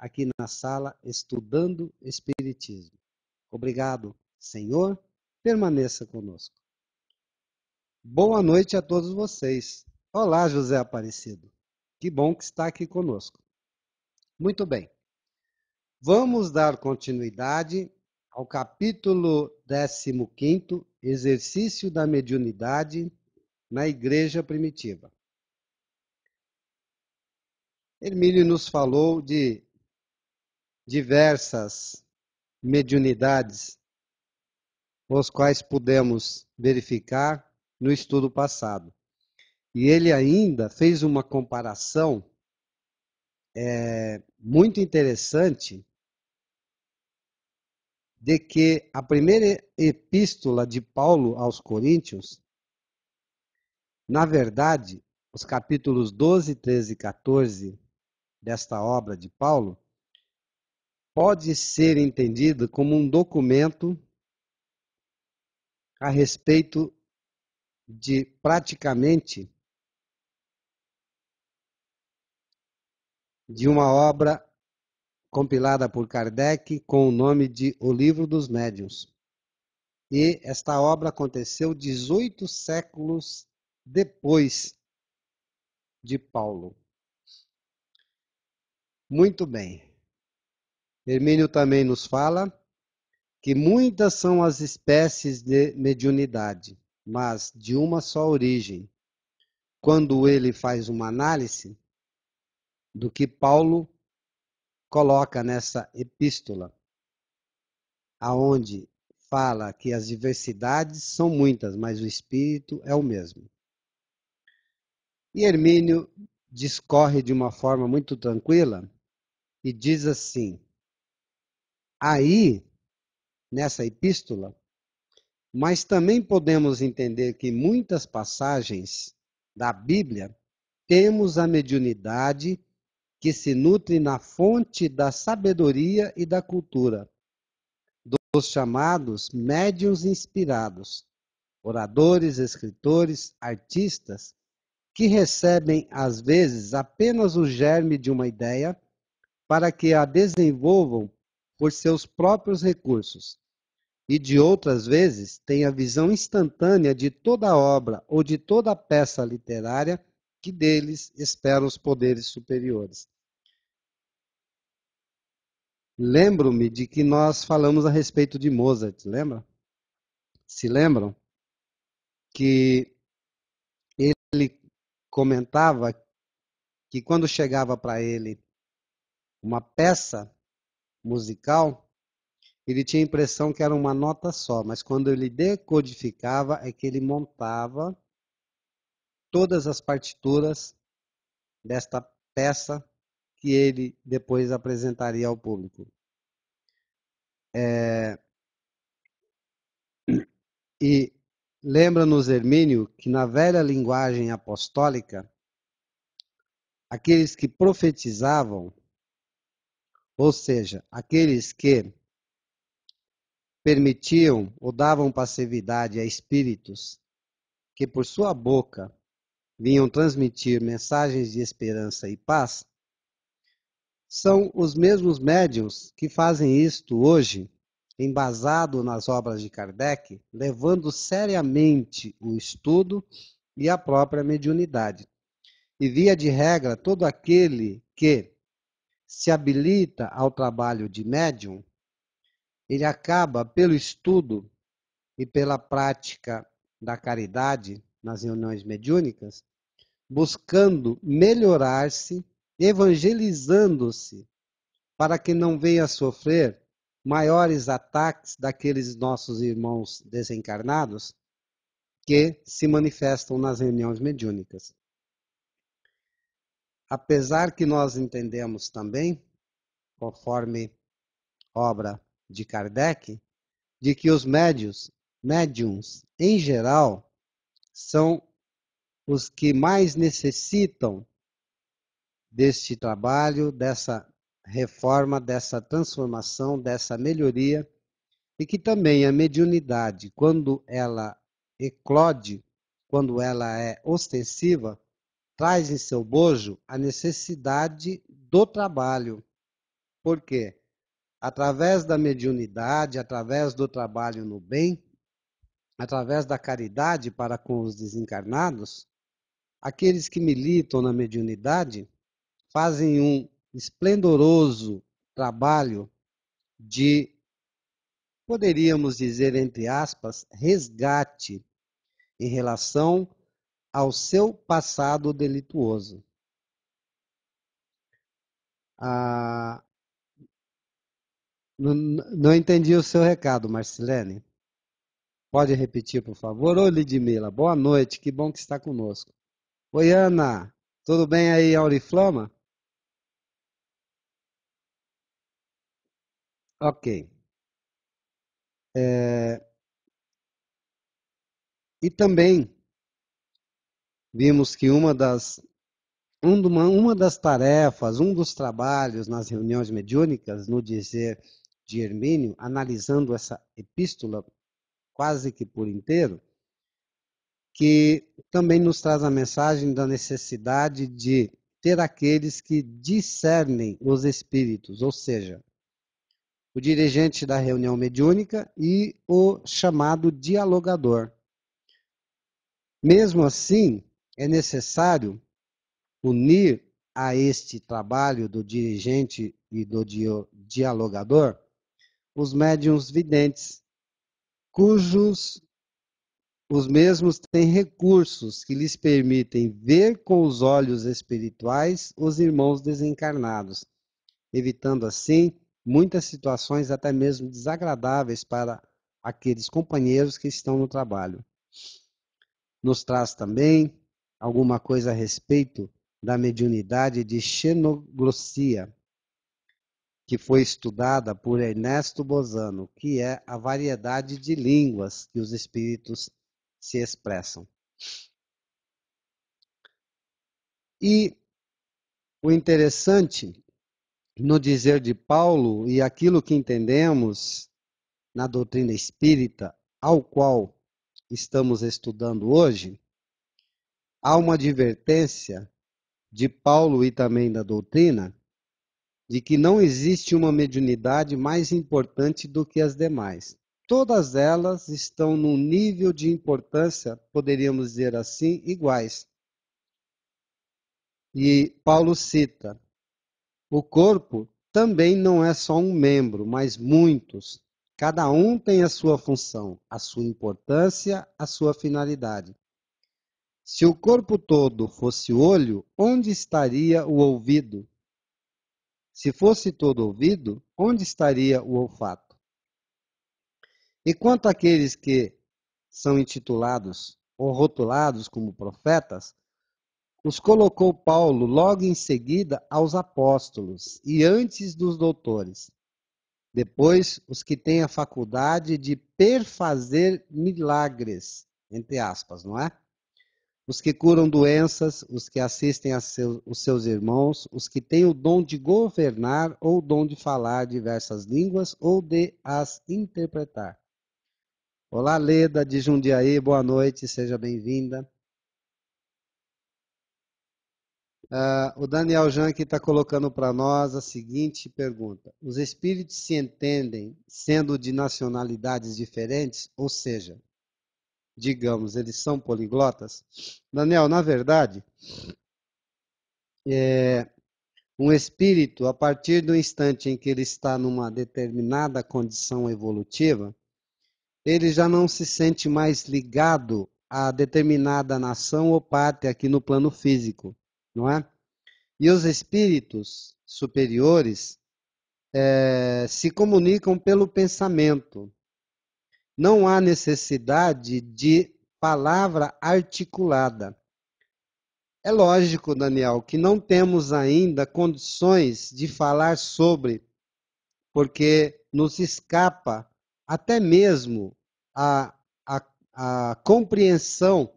aqui na sala estudando Espiritismo. Obrigado, Senhor, permaneça conosco. Boa noite a todos vocês. Olá, José Aparecido. Que bom que está aqui conosco. Muito bem. Vamos dar continuidade ao capítulo 15, Exercício da Mediunidade na Igreja Primitiva. Hermílio nos falou de diversas mediunidades, os quais pudemos verificar no estudo passado. E ele ainda fez uma comparação é, muito interessante de que a primeira epístola de Paulo aos Coríntios, na verdade, os capítulos 12, 13 e 14 desta obra de Paulo, pode ser entendido como um documento a respeito de praticamente de uma obra compilada por Kardec com o nome de O Livro dos Médiuns. E esta obra aconteceu 18 séculos depois de Paulo. Muito bem. Hermínio também nos fala que muitas são as espécies de mediunidade, mas de uma só origem. Quando ele faz uma análise do que Paulo coloca nessa epístola, aonde fala que as diversidades são muitas, mas o espírito é o mesmo. E Hermínio discorre de uma forma muito tranquila e diz assim: aí, nessa epístola, mas também podemos entender que muitas passagens da Bíblia temos a mediunidade que se nutre na fonte da sabedoria e da cultura, dos chamados médiuns inspirados, oradores, escritores, artistas, que recebem, às vezes, apenas o germe de uma ideia para que a desenvolvam por seus próprios recursos, e de outras vezes tem a visão instantânea de toda a obra ou de toda a peça literária que deles espera os poderes superiores. Lembro-me de que nós falamos a respeito de Mozart, lembra? Se lembram? Que ele comentava que quando chegava para ele uma peça, musical, ele tinha a impressão que era uma nota só, mas quando ele decodificava é que ele montava todas as partituras desta peça que ele depois apresentaria ao público. É... E lembra-nos Hermínio que na velha linguagem apostólica, aqueles que profetizavam ou seja, aqueles que permitiam ou davam passividade a espíritos que por sua boca vinham transmitir mensagens de esperança e paz, são os mesmos médiuns que fazem isto hoje, embasado nas obras de Kardec, levando seriamente o estudo e a própria mediunidade. E via de regra, todo aquele que se habilita ao trabalho de médium, ele acaba, pelo estudo e pela prática da caridade nas reuniões mediúnicas, buscando melhorar-se, evangelizando-se, para que não venha a sofrer maiores ataques daqueles nossos irmãos desencarnados que se manifestam nas reuniões mediúnicas apesar que nós entendemos também, conforme obra de Kardec, de que os médios, médiums em geral, são os que mais necessitam deste trabalho, dessa reforma, dessa transformação, dessa melhoria, e que também a mediunidade, quando ela eclode, quando ela é ostensiva, traz em seu bojo a necessidade do trabalho. Por quê? Através da mediunidade, através do trabalho no bem, através da caridade para com os desencarnados, aqueles que militam na mediunidade fazem um esplendoroso trabalho de, poderíamos dizer, entre aspas, resgate em relação ao seu passado delituoso. Ah, não, não entendi o seu recado, Marcelene. Pode repetir, por favor? Ô, Lidmila, boa noite, que bom que está conosco. Oi, Ana, tudo bem aí, Auriflama? Ok. É... E também vimos que uma das, uma, uma das tarefas, um dos trabalhos nas reuniões mediúnicas, no dizer de Hermínio, analisando essa epístola quase que por inteiro, que também nos traz a mensagem da necessidade de ter aqueles que discernem os espíritos, ou seja, o dirigente da reunião mediúnica e o chamado dialogador. Mesmo assim, é necessário unir a este trabalho do dirigente e do dialogador os médiums videntes, cujos os mesmos têm recursos que lhes permitem ver com os olhos espirituais os irmãos desencarnados, evitando assim muitas situações até mesmo desagradáveis para aqueles companheiros que estão no trabalho. Nos traz também alguma coisa a respeito da mediunidade de xenoglossia, que foi estudada por Ernesto Bozano, que é a variedade de línguas que os espíritos se expressam. E o interessante no dizer de Paulo e aquilo que entendemos na doutrina espírita, ao qual estamos estudando hoje, há uma advertência de Paulo e também da doutrina de que não existe uma mediunidade mais importante do que as demais. Todas elas estão num nível de importância, poderíamos dizer assim, iguais. E Paulo cita: o corpo também não é só um membro, mas muitos. Cada um tem a sua função, a sua importância, a sua finalidade. Se o corpo todo fosse olho, onde estaria o ouvido? Se fosse todo ouvido, onde estaria o olfato? E quanto àqueles que são intitulados ou rotulados como profetas, os colocou Paulo logo em seguida aos apóstolos e antes dos doutores. Depois, os que têm a faculdade de perfazer milagres, entre aspas, não é? os que curam doenças, os que assistem a seu, os seus irmãos, os que têm o dom de governar ou o dom de falar diversas línguas ou de as interpretar. Olá, Leda de Jundiaí, boa noite, seja bem-vinda. Uh, o Daniel Janke está colocando para nós a seguinte pergunta: Os espíritos se entendem sendo de nacionalidades diferentes? Ou seja, digamos, eles são poliglotas? Daniel, na verdade, é, um espírito, a partir do instante em que ele está numa determinada condição evolutiva, ele já não se sente mais ligado a determinada nação ou parte aqui no plano físico, não é? E os espíritos superiores é, se comunicam pelo pensamento, não há necessidade de palavra articulada. É lógico, Daniel, que não temos ainda condições de falar sobre, porque nos escapa até mesmo a, a, a compreensão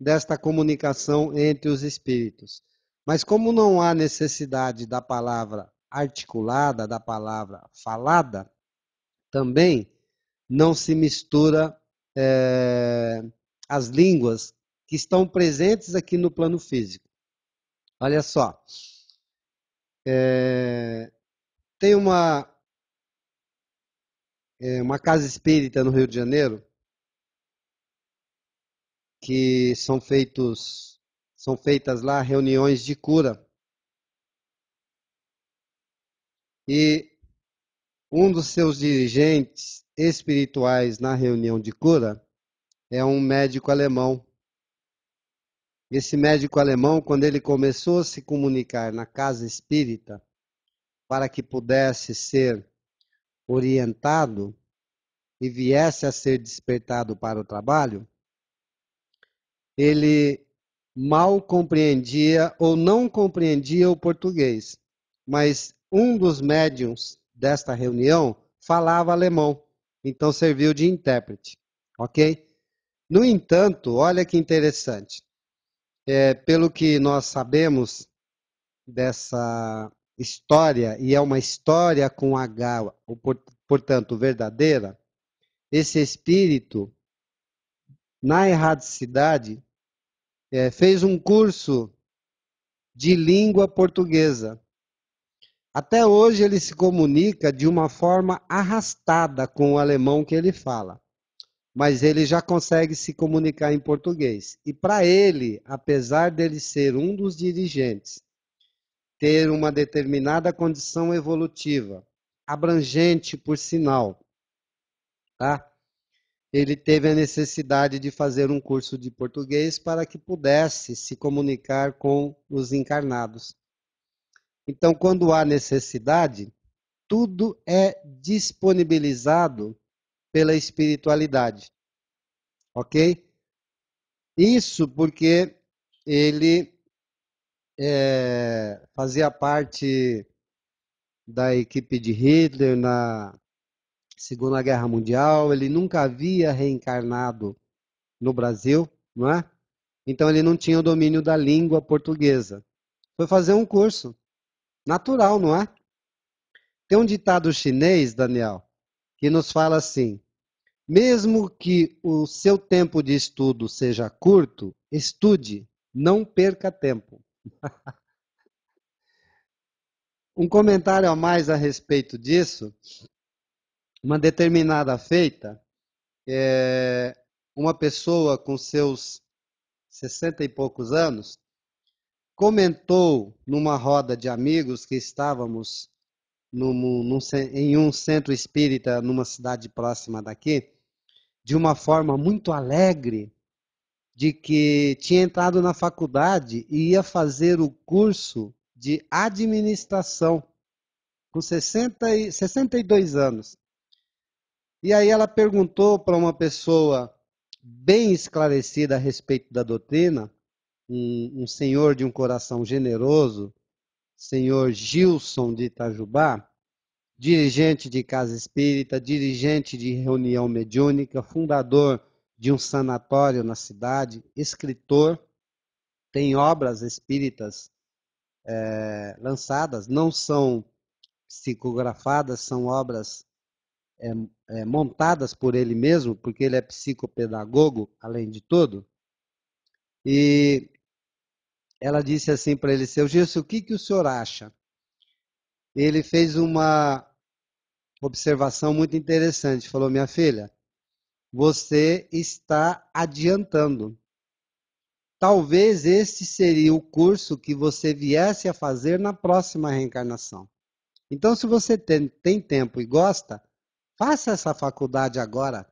desta comunicação entre os espíritos. Mas, como não há necessidade da palavra articulada, da palavra falada, também não se mistura é, as línguas que estão presentes aqui no plano físico. Olha só, é, tem uma é, uma casa espírita no Rio de Janeiro que são feitos são feitas lá reuniões de cura e um dos seus dirigentes espirituais na reunião de cura é um médico alemão. Esse médico alemão, quando ele começou a se comunicar na casa espírita, para que pudesse ser orientado e viesse a ser despertado para o trabalho, ele mal compreendia ou não compreendia o português, mas um dos médiums desta reunião falava alemão então serviu de intérprete, ok? No entanto, olha que interessante. É, pelo que nós sabemos dessa história, e é uma história com H, portanto verdadeira, esse espírito, na erradicidade, é, fez um curso de língua portuguesa até hoje ele se comunica de uma forma arrastada com o alemão que ele fala, mas ele já consegue se comunicar em português. E para ele, apesar dele ser um dos dirigentes, ter uma determinada condição evolutiva, abrangente por sinal, tá? Ele teve a necessidade de fazer um curso de português para que pudesse se comunicar com os encarnados. Então, quando há necessidade, tudo é disponibilizado pela espiritualidade. Ok? Isso porque ele é, fazia parte da equipe de Hitler na Segunda Guerra Mundial, ele nunca havia reencarnado no Brasil, não é? Então ele não tinha o domínio da língua portuguesa. Foi fazer um curso Natural, não é? Tem um ditado chinês, Daniel, que nos fala assim: mesmo que o seu tempo de estudo seja curto, estude, não perca tempo. um comentário a mais a respeito disso. Uma determinada feita, é, uma pessoa com seus 60 e poucos anos comentou numa roda de amigos que estávamos num, num, em um centro espírita numa cidade próxima daqui, de uma forma muito alegre, de que tinha entrado na faculdade e ia fazer o curso de administração com 60 e, 62 anos. E aí ela perguntou para uma pessoa bem esclarecida a respeito da doutrina um, um senhor de um coração generoso, senhor Gilson de Itajubá, dirigente de casa espírita, dirigente de reunião mediúnica, fundador de um sanatório na cidade, escritor, tem obras espíritas é, lançadas, não são psicografadas, são obras é, é, montadas por ele mesmo, porque ele é psicopedagogo, além de tudo. E ela disse assim para ele: Seu Gilson, o que, que o senhor acha? Ele fez uma observação muito interessante. Falou: Minha filha, você está adiantando. Talvez este seria o curso que você viesse a fazer na próxima reencarnação. Então, se você tem, tem tempo e gosta, faça essa faculdade agora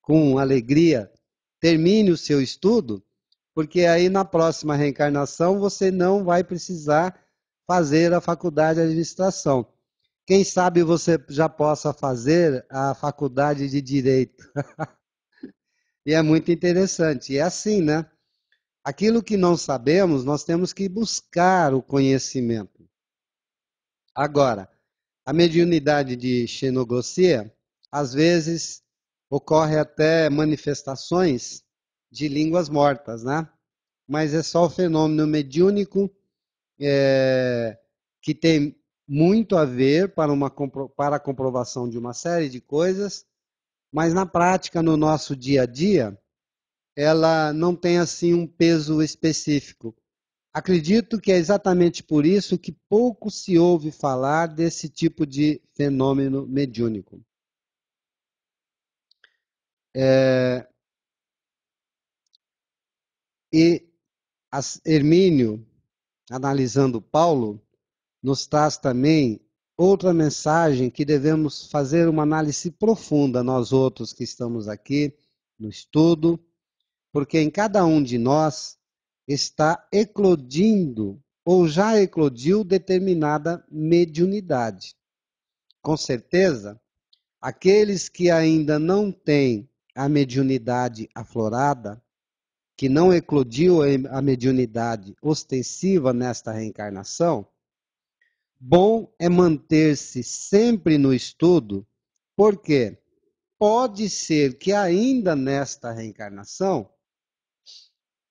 com alegria, termine o seu estudo porque aí na próxima reencarnação você não vai precisar fazer a faculdade de administração. Quem sabe você já possa fazer a faculdade de direito. e é muito interessante. é assim, né? Aquilo que não sabemos, nós temos que buscar o conhecimento. Agora, a mediunidade de xenogocia, às vezes, ocorre até manifestações de línguas mortas, né? Mas é só o fenômeno mediúnico é, que tem muito a ver para, uma, para a comprovação de uma série de coisas, mas na prática, no nosso dia a dia, ela não tem assim um peso específico. Acredito que é exatamente por isso que pouco se ouve falar desse tipo de fenômeno mediúnico. É, e Hermínio, analisando Paulo, nos traz também outra mensagem que devemos fazer uma análise profunda, nós outros que estamos aqui no estudo, porque em cada um de nós está eclodindo ou já eclodiu determinada mediunidade. Com certeza, aqueles que ainda não têm a mediunidade aflorada que não eclodiu a mediunidade ostensiva nesta reencarnação, bom é manter-se sempre no estudo, porque pode ser que ainda nesta reencarnação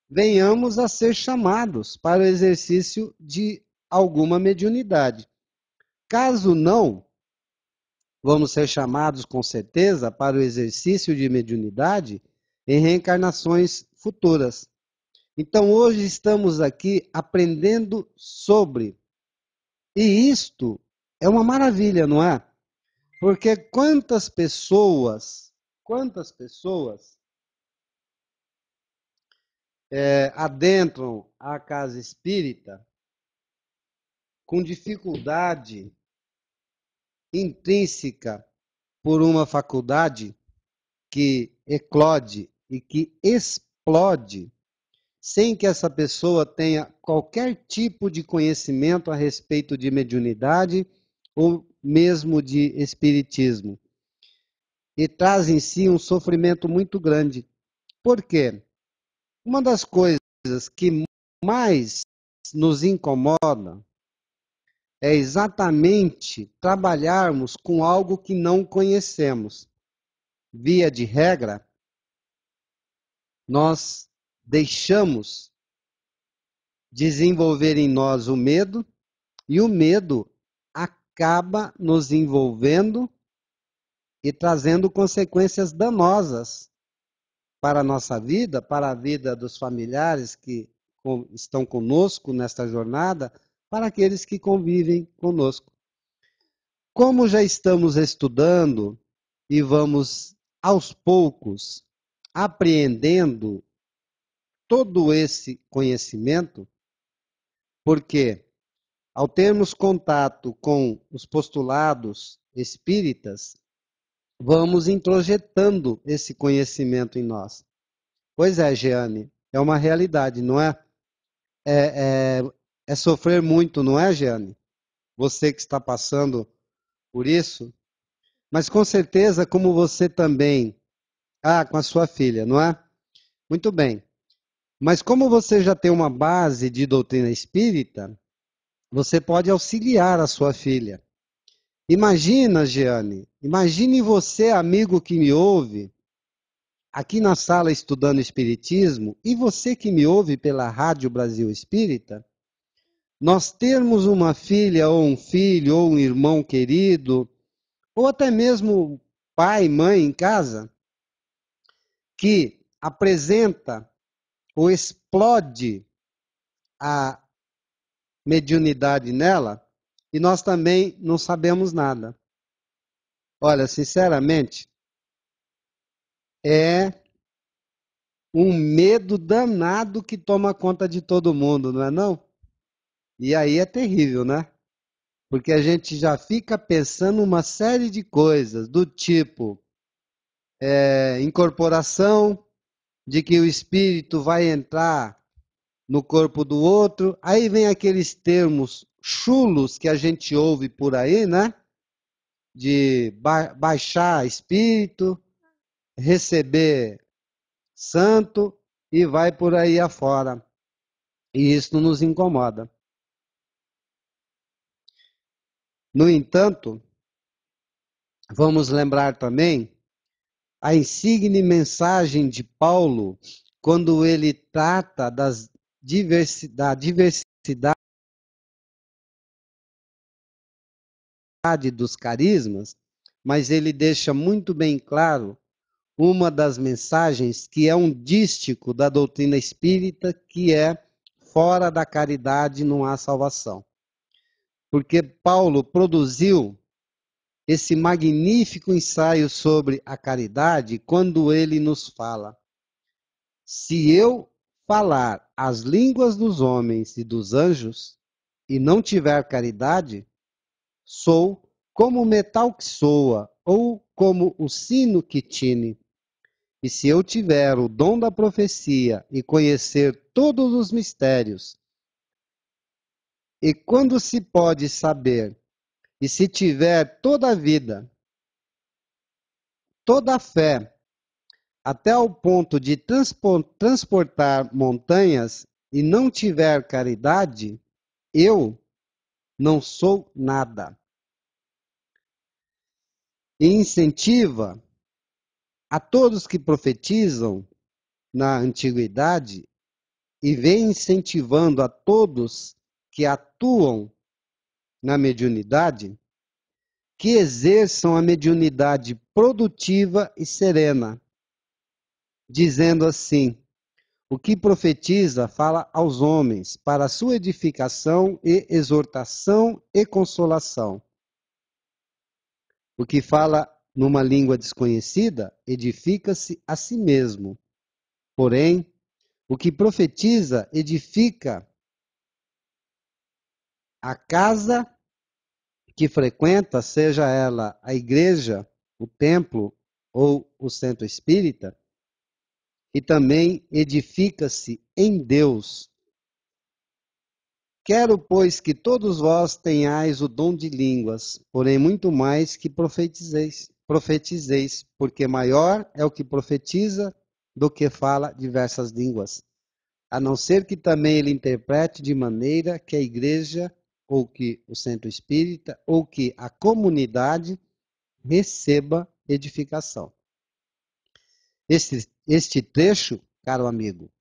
venhamos a ser chamados para o exercício de alguma mediunidade. Caso não, vamos ser chamados com certeza para o exercício de mediunidade em reencarnações futuras. Então hoje estamos aqui aprendendo sobre. E isto é uma maravilha, não é? Porque quantas pessoas, quantas pessoas é, adentram a casa espírita com dificuldade intrínseca por uma faculdade que eclode e que explode sem que essa pessoa tenha qualquer tipo de conhecimento a respeito de mediunidade ou mesmo de espiritismo. E traz em si um sofrimento muito grande. Por quê? Uma das coisas que mais nos incomoda é exatamente trabalharmos com algo que não conhecemos. Via de regra, nós deixamos desenvolver em nós o medo e o medo acaba nos envolvendo e trazendo consequências danosas para a nossa vida, para a vida dos familiares que estão conosco nesta jornada, para aqueles que convivem conosco. Como já estamos estudando e vamos aos poucos apreendendo todo esse conhecimento, porque ao termos contato com os postulados espíritas, vamos introjetando esse conhecimento em nós. Pois é, Jeane, é uma realidade, não é? É, é, é sofrer muito, não é, Jeane? Você que está passando por isso. Mas com certeza, como você também ah, com a sua filha, não é? Muito bem. Mas como você já tem uma base de doutrina espírita, você pode auxiliar a sua filha. Imagina, Jeane, imagine você, amigo que me ouve, aqui na sala estudando Espiritismo, e você que me ouve pela Rádio Brasil Espírita, nós termos uma filha ou um filho ou um irmão querido, ou até mesmo pai, mãe em casa, que apresenta ou explode a mediunidade nela e nós também não sabemos nada. Olha, sinceramente, é um medo danado que toma conta de todo mundo, não é não? E aí é terrível, né? Porque a gente já fica pensando uma série de coisas do tipo é, incorporação, de que o espírito vai entrar no corpo do outro. Aí vem aqueles termos chulos que a gente ouve por aí, né? De ba baixar espírito, receber santo e vai por aí afora. E isso nos incomoda. No entanto, vamos lembrar também a insigne mensagem de Paulo, quando ele trata das diversi da diversidade dos carismas, mas ele deixa muito bem claro uma das mensagens que é um dístico da doutrina espírita, que é fora da caridade não há salvação. Porque Paulo produziu esse magnífico ensaio sobre a caridade quando ele nos fala: Se eu falar as línguas dos homens e dos anjos e não tiver caridade, sou como o metal que soa ou como o sino que tine. E se eu tiver o dom da profecia e conhecer todos os mistérios, e quando se pode saber e se tiver toda a vida, toda a fé, até o ponto de transportar montanhas e não tiver caridade, eu não sou nada. E incentiva a todos que profetizam na antiguidade e vem incentivando a todos que atuam na mediunidade que exerçam a mediunidade produtiva e serena, dizendo assim: o que profetiza fala aos homens para sua edificação e exortação e consolação. O que fala numa língua desconhecida edifica-se a si mesmo. Porém, o que profetiza edifica a casa que frequenta, seja ela a igreja, o templo ou o centro espírita, e também edifica-se em Deus. Quero, pois, que todos vós tenhais o dom de línguas, porém muito mais que profetizeis, profetizeis, porque maior é o que profetiza do que fala diversas línguas, a não ser que também ele interprete de maneira que a igreja ou que o centro espírita, ou que a comunidade receba edificação. Este, este trecho, caro amigo,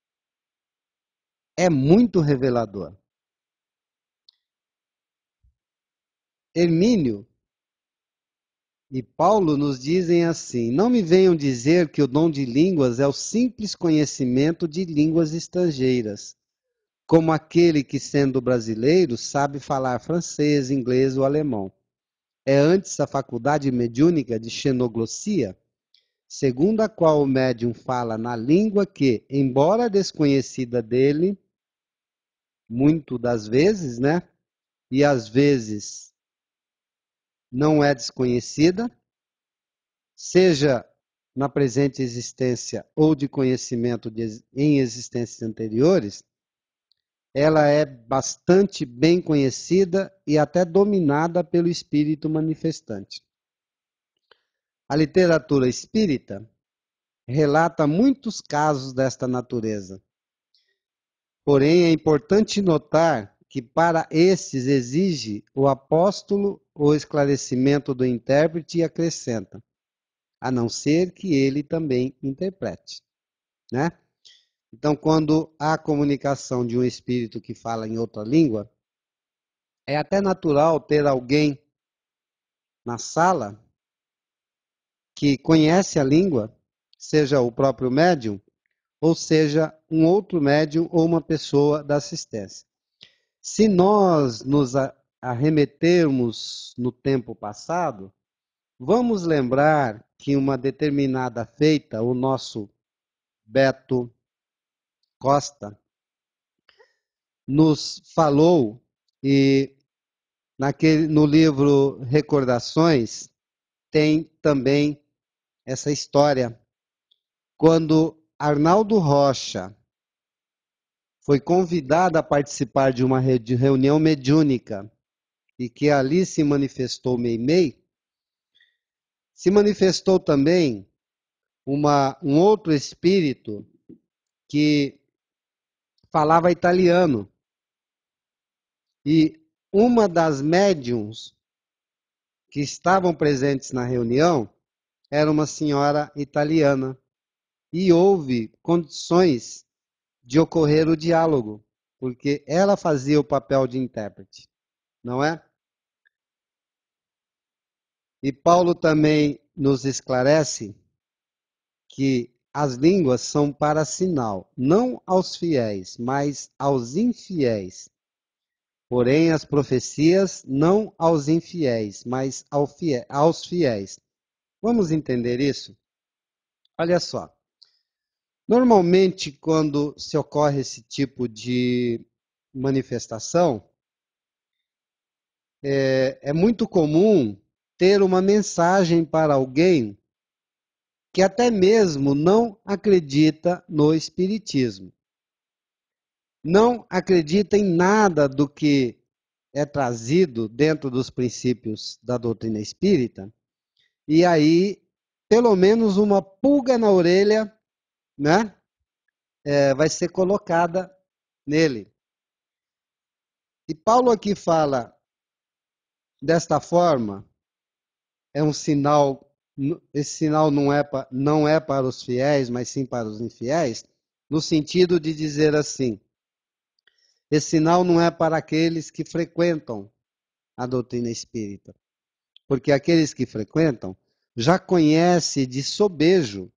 é muito revelador. Hermínio e Paulo nos dizem assim: Não me venham dizer que o dom de línguas é o simples conhecimento de línguas estrangeiras como aquele que, sendo brasileiro, sabe falar francês, inglês ou alemão. É antes a faculdade mediúnica de xenoglossia, segundo a qual o médium fala na língua que, embora desconhecida dele, muito das vezes, né? E às vezes não é desconhecida, seja na presente existência ou de conhecimento de, em existências anteriores, ela é bastante bem conhecida e até dominada pelo espírito manifestante. A literatura espírita relata muitos casos desta natureza. Porém, é importante notar que para esses exige o apóstolo o esclarecimento do intérprete e acrescenta, a não ser que ele também interprete, né? Então, quando há comunicação de um espírito que fala em outra língua, é até natural ter alguém na sala que conhece a língua, seja o próprio médium, ou seja, um outro médium ou uma pessoa da assistência. Se nós nos arremetermos no tempo passado, vamos lembrar que uma determinada feita, o nosso Beto, Costa nos falou e naquele, no livro Recordações tem também essa história quando Arnaldo Rocha foi convidado a participar de uma reunião mediúnica e que ali se manifestou Meimei, se manifestou também uma, um outro espírito que falava italiano. E uma das médiums que estavam presentes na reunião era uma senhora italiana. E houve condições de ocorrer o diálogo, porque ela fazia o papel de intérprete, não é? E Paulo também nos esclarece que as línguas são para sinal, não aos fiéis, mas aos infiéis. Porém, as profecias não aos infiéis, mas aos fiéis. Vamos entender isso? Olha só. Normalmente, quando se ocorre esse tipo de manifestação, é, é muito comum ter uma mensagem para alguém que até mesmo não acredita no Espiritismo. Não acredita em nada do que é trazido dentro dos princípios da doutrina espírita, e aí, pelo menos uma pulga na orelha, né? É, vai ser colocada nele. E Paulo aqui fala desta forma, é um sinal esse sinal não é, não é para os fiéis, mas sim para os infiéis, no sentido de dizer assim: esse sinal não é para aqueles que frequentam a doutrina espírita, porque aqueles que frequentam já conhecem de sobejo,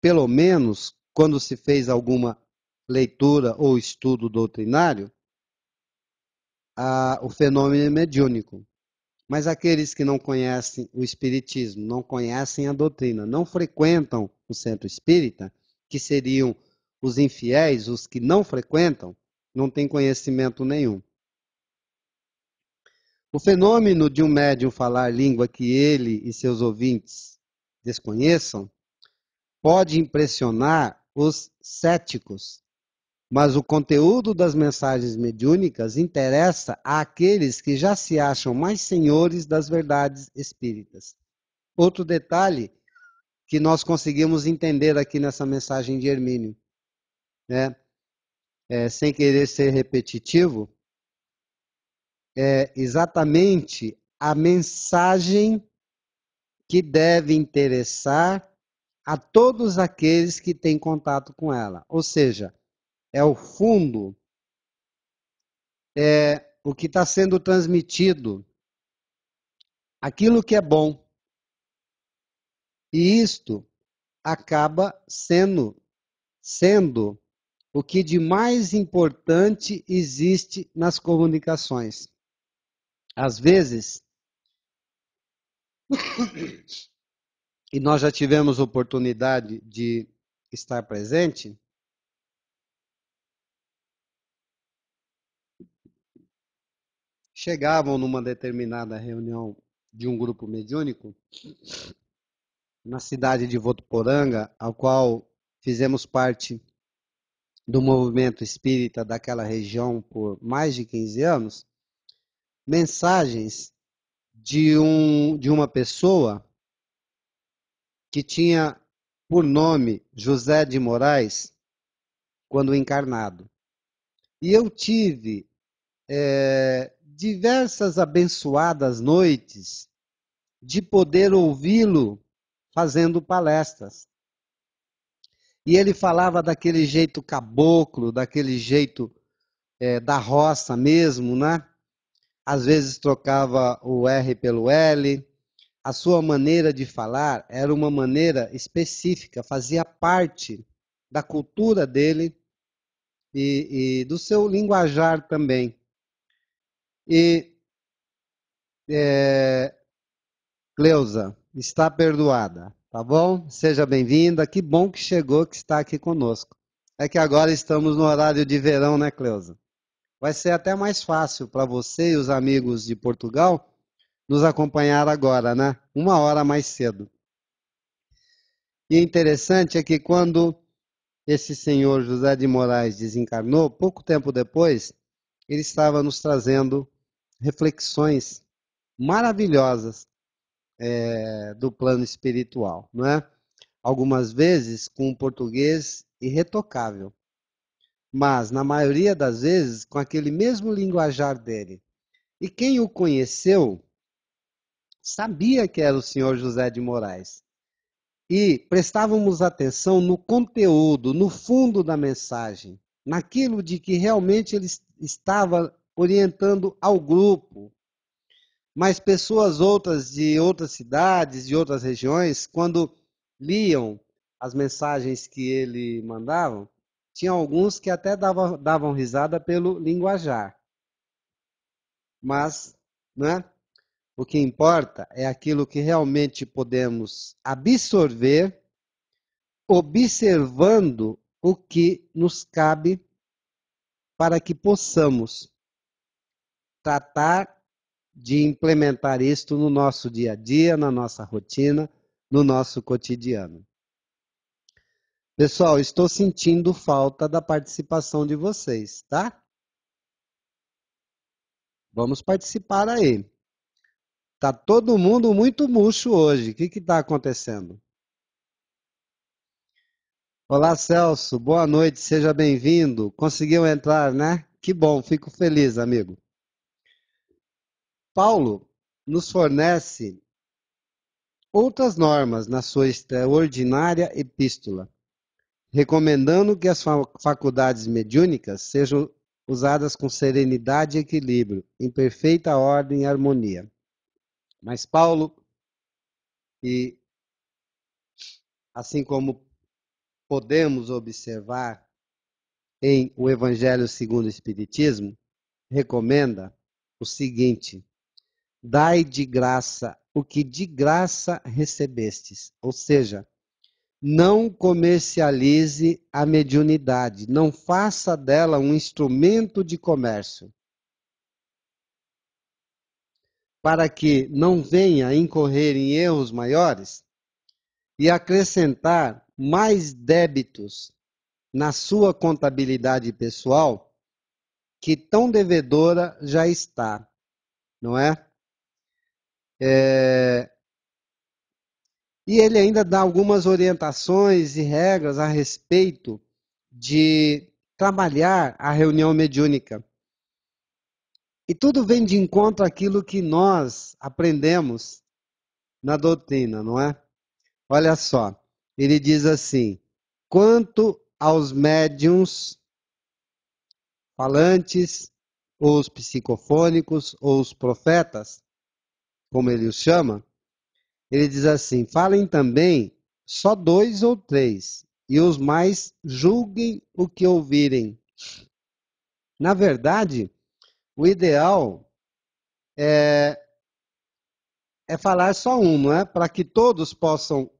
pelo menos quando se fez alguma leitura ou estudo doutrinário, a, o fenômeno mediúnico. Mas aqueles que não conhecem o Espiritismo, não conhecem a doutrina, não frequentam o centro espírita, que seriam os infiéis, os que não frequentam, não têm conhecimento nenhum. O fenômeno de um médium falar língua que ele e seus ouvintes desconheçam pode impressionar os céticos mas o conteúdo das mensagens mediúnicas interessa àqueles que já se acham mais senhores das verdades espíritas. Outro detalhe que nós conseguimos entender aqui nessa mensagem de Hermínio, né? É, sem querer ser repetitivo, é exatamente a mensagem que deve interessar a todos aqueles que têm contato com ela. Ou seja, é o fundo, é o que está sendo transmitido, aquilo que é bom. E isto acaba sendo sendo o que de mais importante existe nas comunicações. Às vezes, e nós já tivemos oportunidade de estar presente, chegavam numa determinada reunião de um grupo mediúnico na cidade de Votuporanga, ao qual fizemos parte do movimento espírita daquela região por mais de 15 anos, mensagens de, um, de uma pessoa que tinha por nome José de Moraes, quando encarnado. E eu tive é, diversas abençoadas noites de poder ouvi-lo fazendo palestras. E ele falava daquele jeito caboclo, daquele jeito é, da roça mesmo, né? Às vezes trocava o R pelo L. A sua maneira de falar era uma maneira específica, fazia parte da cultura dele e, e do seu linguajar também e é, Cleusa está perdoada, tá bom? Seja bem-vinda, que bom que chegou, que está aqui conosco. É que agora estamos no horário de verão, né, Cleusa? Vai ser até mais fácil para você e os amigos de Portugal nos acompanhar agora, né? Uma hora mais cedo. E interessante é que quando esse senhor José de Moraes desencarnou, pouco tempo depois, ele estava nos trazendo reflexões maravilhosas é, do plano espiritual, não é? Algumas vezes com um português irretocável, mas na maioria das vezes com aquele mesmo linguajar dele. E quem o conheceu sabia que era o senhor José de Moraes. E prestávamos atenção no conteúdo, no fundo da mensagem, naquilo de que realmente ele estava orientando ao grupo. Mas pessoas outras de outras cidades, de outras regiões, quando liam as mensagens que ele mandava, tinha alguns que até davam, davam risada pelo linguajar. Mas, né? O que importa é aquilo que realmente podemos absorver, observando o que nos cabe, para que possamos tratar de implementar isto no nosso dia a dia, na nossa rotina, no nosso cotidiano. Pessoal, estou sentindo falta da participação de vocês, tá? Vamos participar aí. Tá todo mundo muito murcho hoje. O que está acontecendo? Olá, Celso. Boa noite. Seja bem-vindo. Conseguiu entrar, né? Que bom. Fico feliz, amigo. Paulo nos fornece outras normas na sua extraordinária epístola, recomendando que as faculdades mediúnicas sejam usadas com serenidade e equilíbrio, em perfeita ordem e harmonia. Mas Paulo, e assim como podemos observar em o Evangelho segundo o Espiritismo, recomenda o seguinte: dai de graça o que de graça recebestes. Ou seja, não comercialize a mediunidade, não faça dela um instrumento de comércio. Para que não venha incorrer em erros maiores e acrescentar mais débitos na sua contabilidade pessoal, que tão devedora já está, não é? É... E ele ainda dá algumas orientações e regras a respeito de trabalhar a reunião mediúnica. E tudo vem de encontro àquilo que nós aprendemos na doutrina, não é? Olha só, ele diz assim: quanto aos médiums falantes, ou os psicofônicos, ou os profetas, como ele os chama, ele diz assim: falem também só dois ou três, e os mais julguem o que ouvirem. Na verdade, o ideal é, é falar só um, não é? Para que todos possam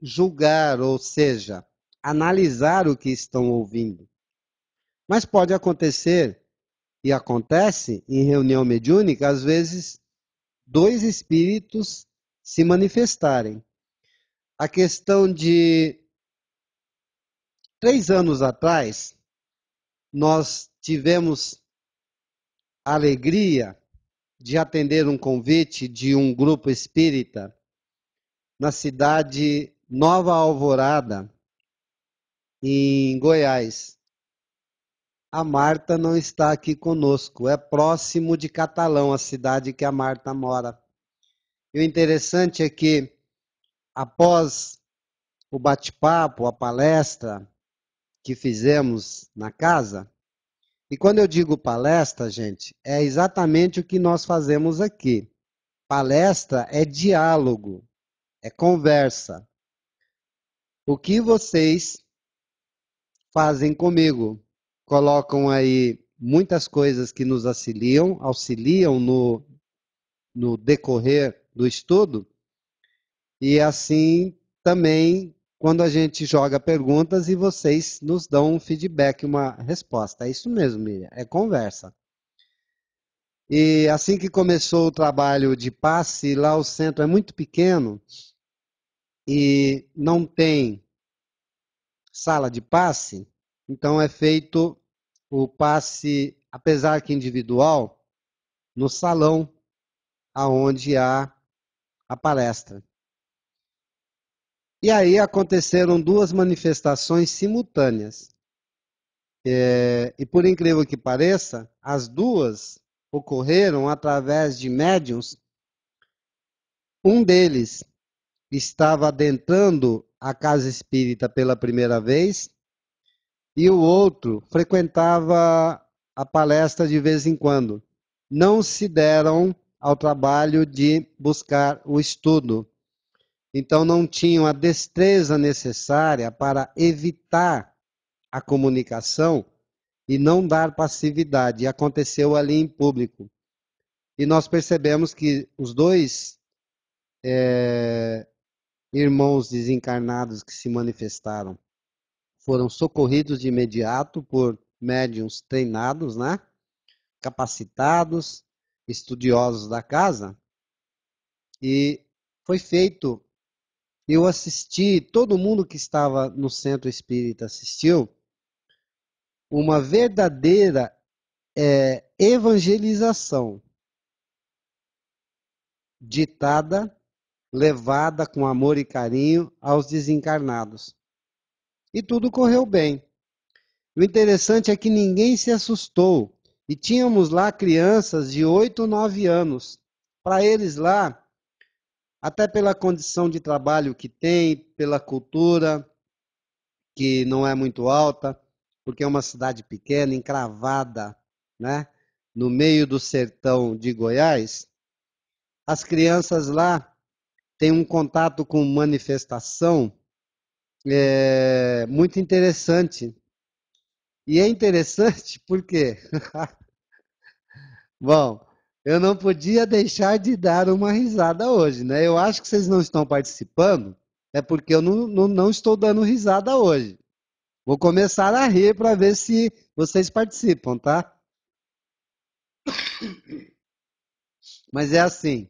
julgar, ou seja, analisar o que estão ouvindo. Mas pode acontecer, e acontece em reunião mediúnica, às vezes dois espíritos se manifestarem. A questão de três anos atrás, nós tivemos a alegria de atender um convite de um grupo espírita na cidade Nova Alvorada, em Goiás a Marta não está aqui conosco. É próximo de Catalão, a cidade que a Marta mora. E o interessante é que, após o bate-papo, a palestra que fizemos na casa, e quando eu digo palestra, gente, é exatamente o que nós fazemos aqui. Palestra é diálogo, é conversa. O que vocês fazem comigo? colocam aí muitas coisas que nos auxiliam, auxiliam no, no decorrer do estudo. E assim também quando a gente joga perguntas e vocês nos dão um feedback, uma resposta. É isso mesmo, Miriam, é conversa. E assim que começou o trabalho de passe, lá o centro é muito pequeno e não tem sala de passe, então é feito o passe, apesar que individual, no salão aonde há a palestra. E aí aconteceram duas manifestações simultâneas. É, e por incrível que pareça, as duas ocorreram através de médiums. Um deles estava adentrando a casa espírita pela primeira vez e o outro frequentava a palestra de vez em quando. Não se deram ao trabalho de buscar o estudo. Então, não tinham a destreza necessária para evitar a comunicação e não dar passividade. E aconteceu ali em público. E nós percebemos que os dois é, irmãos desencarnados que se manifestaram foram socorridos de imediato por médiums treinados, né? capacitados, estudiosos da casa. E foi feito. Eu assisti, todo mundo que estava no centro espírita assistiu, uma verdadeira é, evangelização ditada, levada com amor e carinho aos desencarnados e tudo correu bem. O interessante é que ninguém se assustou e tínhamos lá crianças de 8 ou 9 anos. Para eles lá, até pela condição de trabalho que tem, pela cultura, que não é muito alta, porque é uma cidade pequena, encravada, né? no meio do sertão de Goiás, as crianças lá têm um contato com manifestação é, muito interessante. E é interessante porque, bom, eu não podia deixar de dar uma risada hoje, né? Eu acho que vocês não estão participando, é porque eu não, não, não estou dando risada hoje. Vou começar a rir para ver se vocês participam, tá? Mas é assim.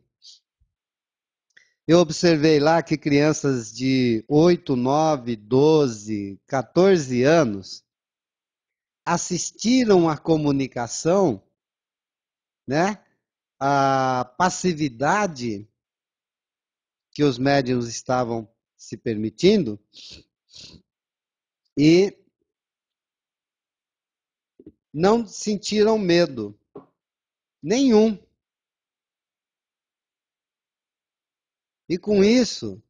Eu observei lá que crianças de 8, 9, 12, 14 anos assistiram à comunicação, né? A passividade que os médiums estavam se permitindo e não sentiram medo nenhum. E com isso,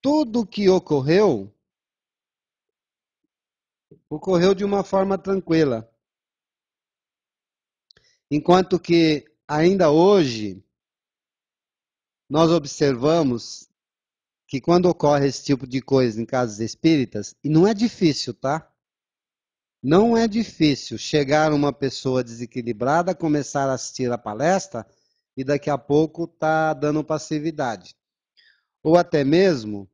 tudo o que ocorreu, ocorreu de uma forma tranquila. Enquanto que ainda hoje, nós observamos que quando ocorre esse tipo de coisa em casas espíritas, e não é difícil, tá? Não é difícil chegar uma pessoa desequilibrada, começar a assistir a palestra e daqui a pouco está dando passividade. Ou até mesmo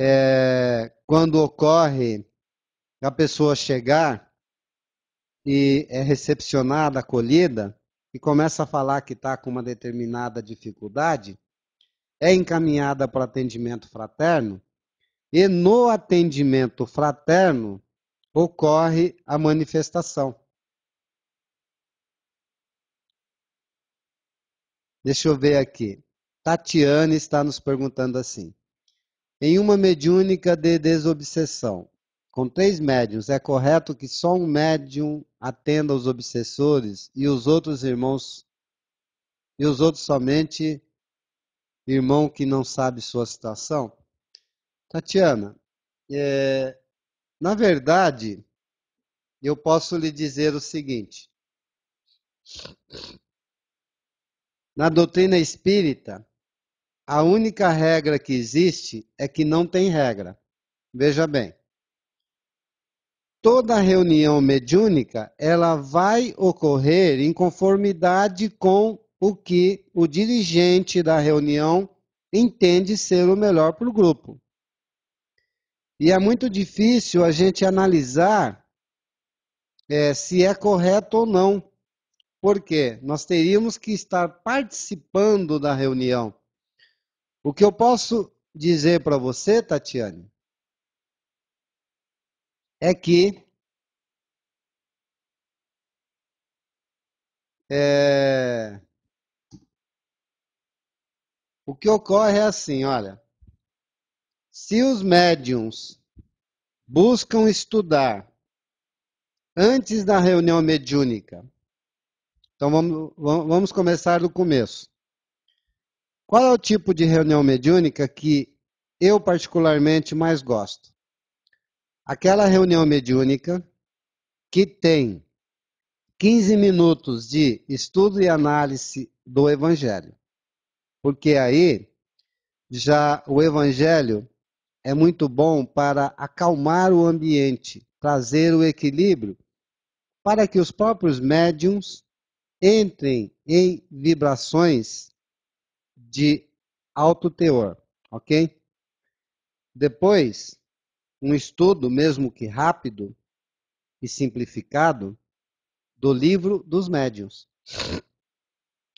é, quando ocorre a pessoa chegar e é recepcionada, acolhida, e começa a falar que está com uma determinada dificuldade, é encaminhada para o atendimento fraterno, e no atendimento fraterno ocorre a manifestação. Deixa eu ver aqui. Tatiane está nos perguntando assim. Em uma mediúnica de desobsessão, com três médiums, é correto que só um médium atenda os obsessores e os outros irmãos e os outros somente irmão que não sabe sua situação? Tatiana, é, na verdade, eu posso lhe dizer o seguinte: na doutrina espírita, a única regra que existe é que não tem regra. Veja bem. Toda reunião mediúnica, ela vai ocorrer em conformidade com o que o dirigente da reunião entende ser o melhor para o grupo. E é muito difícil a gente analisar é, se é correto ou não porque Nós teríamos que estar participando da reunião. O que eu posso dizer para você, Tatiane, é que é, o que ocorre é assim, olha. Se os médiums buscam estudar antes da reunião mediúnica então vamos, vamos começar do começo. Qual é o tipo de reunião mediúnica que eu particularmente mais gosto? Aquela reunião mediúnica que tem 15 minutos de estudo e análise do Evangelho. Porque aí já o Evangelho é muito bom para acalmar o ambiente, trazer o equilíbrio, para que os próprios médiums entrem em vibrações de alto teor, ok? Depois, um estudo, mesmo que rápido e simplificado, do livro dos médiuns.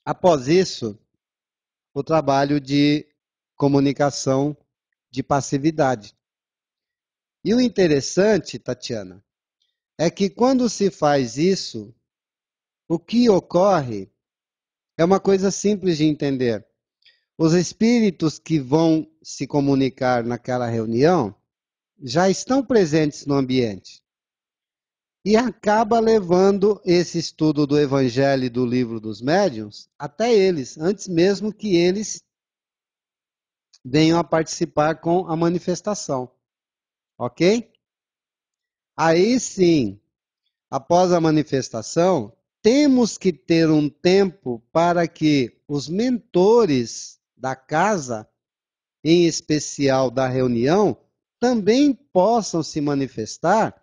Após isso, o trabalho de comunicação de passividade. E o interessante, Tatiana, é que quando se faz isso o que ocorre é uma coisa simples de entender. Os espíritos que vão se comunicar naquela reunião já estão presentes no ambiente. E acaba levando esse estudo do Evangelho e do Livro dos Médiuns até eles, antes mesmo que eles venham a participar com a manifestação. Ok? Aí sim, após a manifestação, temos que ter um tempo para que os mentores da casa, em especial da reunião, também possam se manifestar,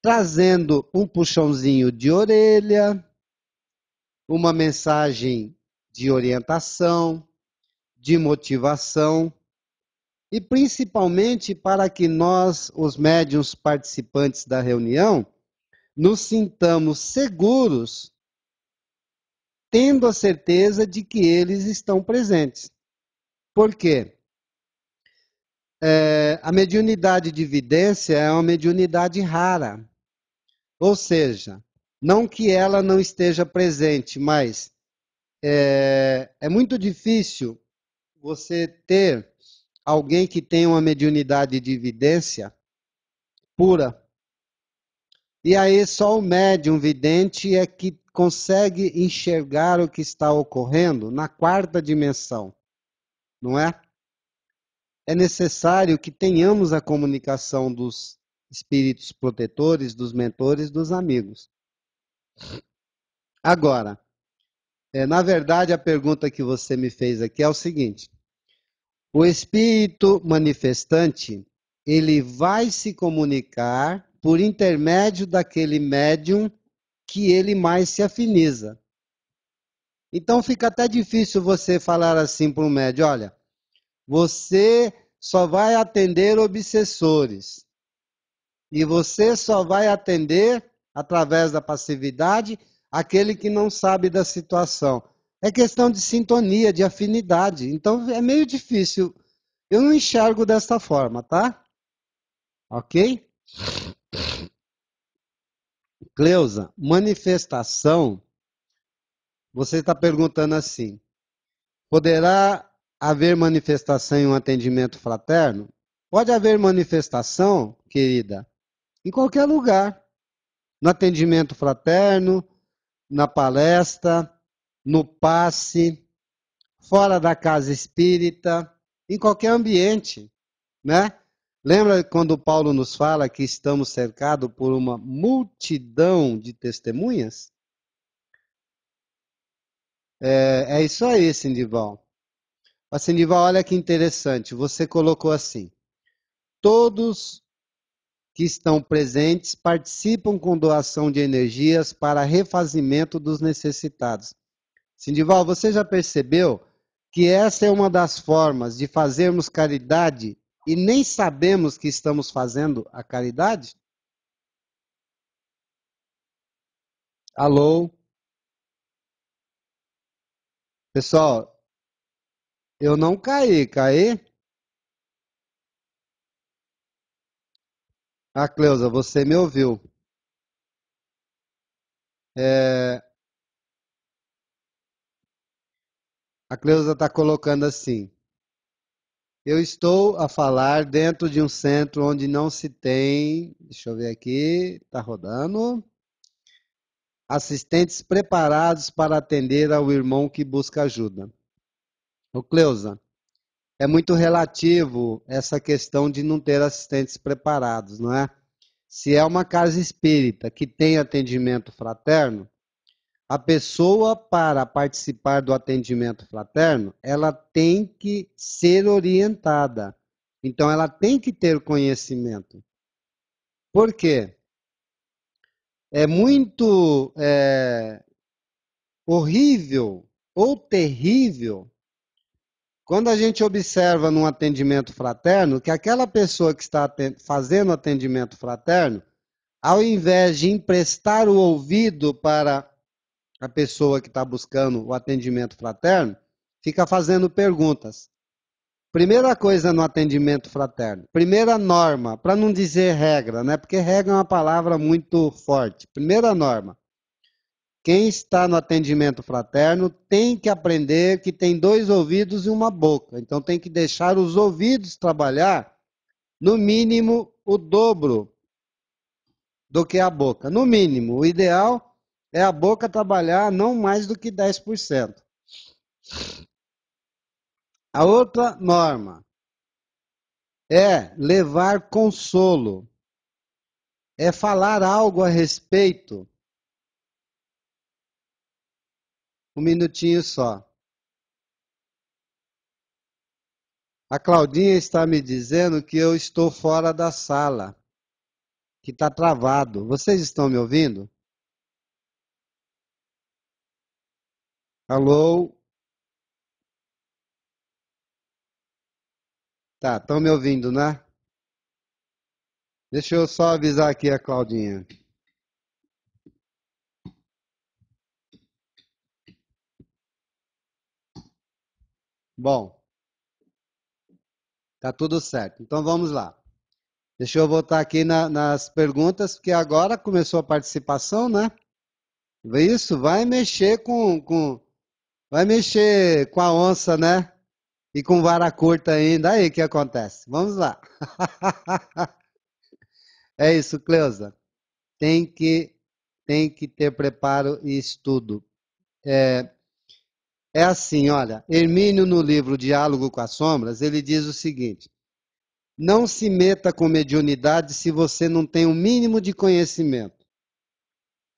trazendo um puxãozinho de orelha, uma mensagem de orientação, de motivação e principalmente para que nós, os médiuns participantes da reunião, nos sintamos seguros, tendo a certeza de que eles estão presentes. Por quê? É, a mediunidade de vidência é uma mediunidade rara. Ou seja, não que ela não esteja presente, mas é, é muito difícil você ter alguém que tem uma mediunidade de evidência pura, e aí só o médium vidente é que consegue enxergar o que está ocorrendo na quarta dimensão, não é? É necessário que tenhamos a comunicação dos espíritos protetores, dos mentores, dos amigos. Agora, é, na verdade, a pergunta que você me fez aqui é o seguinte: o espírito manifestante ele vai se comunicar por intermédio daquele médium que ele mais se afiniza. Então fica até difícil você falar assim para um médium: olha, você só vai atender obsessores. E você só vai atender, através da passividade, aquele que não sabe da situação. É questão de sintonia, de afinidade. Então é meio difícil. Eu não enxergo desta forma, tá? Ok? Cleusa, manifestação, você está perguntando assim: poderá haver manifestação em um atendimento fraterno? Pode haver manifestação, querida, em qualquer lugar. No atendimento fraterno, na palestra, no passe, fora da casa espírita, em qualquer ambiente, né? Lembra quando Paulo nos fala que estamos cercados por uma multidão de testemunhas? É, é isso aí, Sindival. Sindival, olha que interessante. Você colocou assim: todos que estão presentes participam com doação de energias para refazimento dos necessitados. Sindival, você já percebeu que essa é uma das formas de fazermos caridade e nem sabemos que estamos fazendo a caridade? Alô? Pessoal, eu não caí, caí? Ah, Cleusa, você me ouviu. É... A Cleusa está colocando assim. Eu estou a falar dentro de um centro onde não se tem, deixa eu ver aqui, está rodando, assistentes preparados para atender ao irmão que busca ajuda. O Cleusa, é muito relativo essa questão de não ter assistentes preparados, não é? Se é uma casa espírita que tem atendimento fraterno, a pessoa, para participar do atendimento fraterno, ela tem que ser orientada. Então, ela tem que ter conhecimento. Por quê? É muito é, horrível ou terrível quando a gente observa num atendimento fraterno que aquela pessoa que está fazendo atendimento fraterno, ao invés de emprestar o ouvido para a pessoa que está buscando o atendimento fraterno fica fazendo perguntas. Primeira coisa no atendimento fraterno, primeira norma, para não dizer regra, né? Porque regra é uma palavra muito forte. Primeira norma. Quem está no atendimento fraterno tem que aprender que tem dois ouvidos e uma boca. Então tem que deixar os ouvidos trabalhar no mínimo o dobro do que a boca. No mínimo, o ideal é a boca trabalhar não mais do que 10%. A outra norma é levar consolo, é falar algo a respeito. Um minutinho só. A Claudinha está me dizendo que eu estou fora da sala, que está travado. Vocês estão me ouvindo? Alô? Tá, estão me ouvindo, né? Deixa eu só avisar aqui a Claudinha. Bom, tá tudo certo. Então vamos lá. Deixa eu voltar aqui na, nas perguntas, porque agora começou a participação, né? Isso vai mexer com, com Vai mexer com a onça, né? E com vara curta ainda. Aí que acontece. Vamos lá. é isso, Cleusa. Tem que, tem que ter preparo e estudo. É, é assim, olha, Hermínio no livro Diálogo com as Sombras, ele diz o seguinte: Não se meta com mediunidade se você não tem o um mínimo de conhecimento.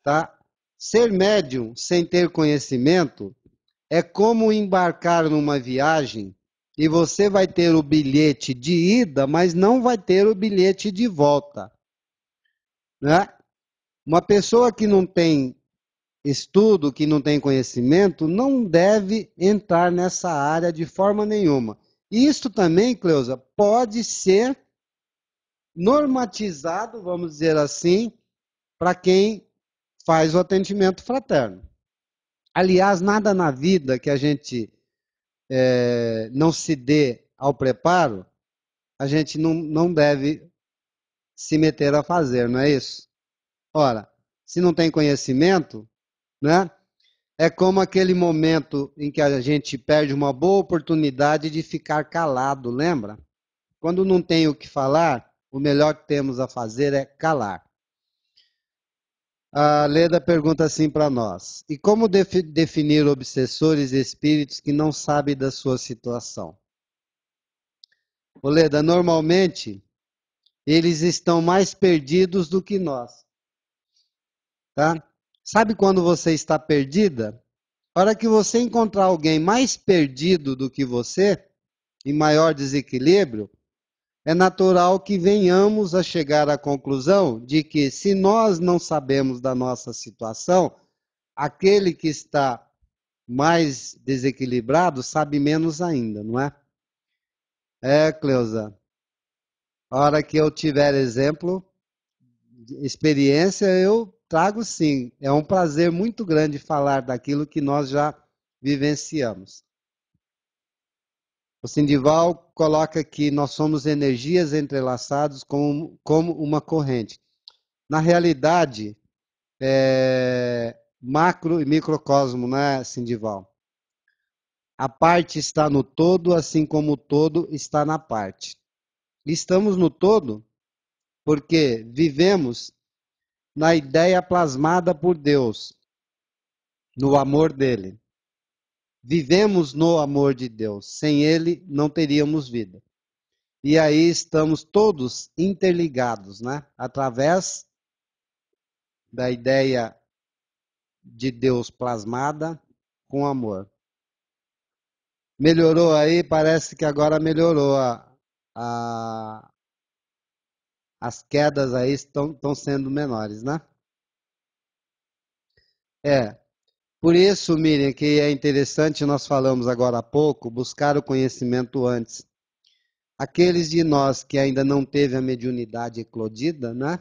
Tá? Ser médium sem ter conhecimento é como embarcar numa viagem e você vai ter o bilhete de ida, mas não vai ter o bilhete de volta. Né? Uma pessoa que não tem estudo, que não tem conhecimento, não deve entrar nessa área de forma nenhuma. Isto também, Cleusa, pode ser normatizado, vamos dizer assim, para quem faz o atendimento fraterno. Aliás, nada na vida que a gente é, não se dê ao preparo, a gente não, não deve se meter a fazer, não é isso? Ora, se não tem conhecimento, né? É como aquele momento em que a gente perde uma boa oportunidade de ficar calado, lembra? Quando não tem o que falar, o melhor que temos a fazer é calar. A Leda pergunta assim para nós: e como definir obsessores e espíritos que não sabem da sua situação? Ô Leda, normalmente eles estão mais perdidos do que nós. Tá? Sabe quando você está perdida? Para que você encontrar alguém mais perdido do que você, em maior desequilíbrio, é natural que venhamos a chegar à conclusão de que, se nós não sabemos da nossa situação, aquele que está mais desequilibrado sabe menos ainda, não é? É, Cleusa. A hora que eu tiver exemplo, experiência, eu trago sim. É um prazer muito grande falar daquilo que nós já vivenciamos. O Sindival coloca que nós somos energias entrelaçadas como, como uma corrente. Na realidade, é, macro e microcosmo, né, Sindival? A parte está no todo, assim como o todo está na parte. Estamos no todo porque vivemos na ideia plasmada por Deus, no amor dele vivemos no amor de Deus. Sem Ele não teríamos vida. E aí estamos todos interligados, né? Através da ideia de Deus plasmada com amor. Melhorou aí? Parece que agora melhorou. A, a, as quedas aí estão, estão sendo menores, né? É, por isso, Miriam, que é interessante, nós falamos agora há pouco, buscar o conhecimento antes. Aqueles de nós que ainda não teve a mediunidade eclodida, né?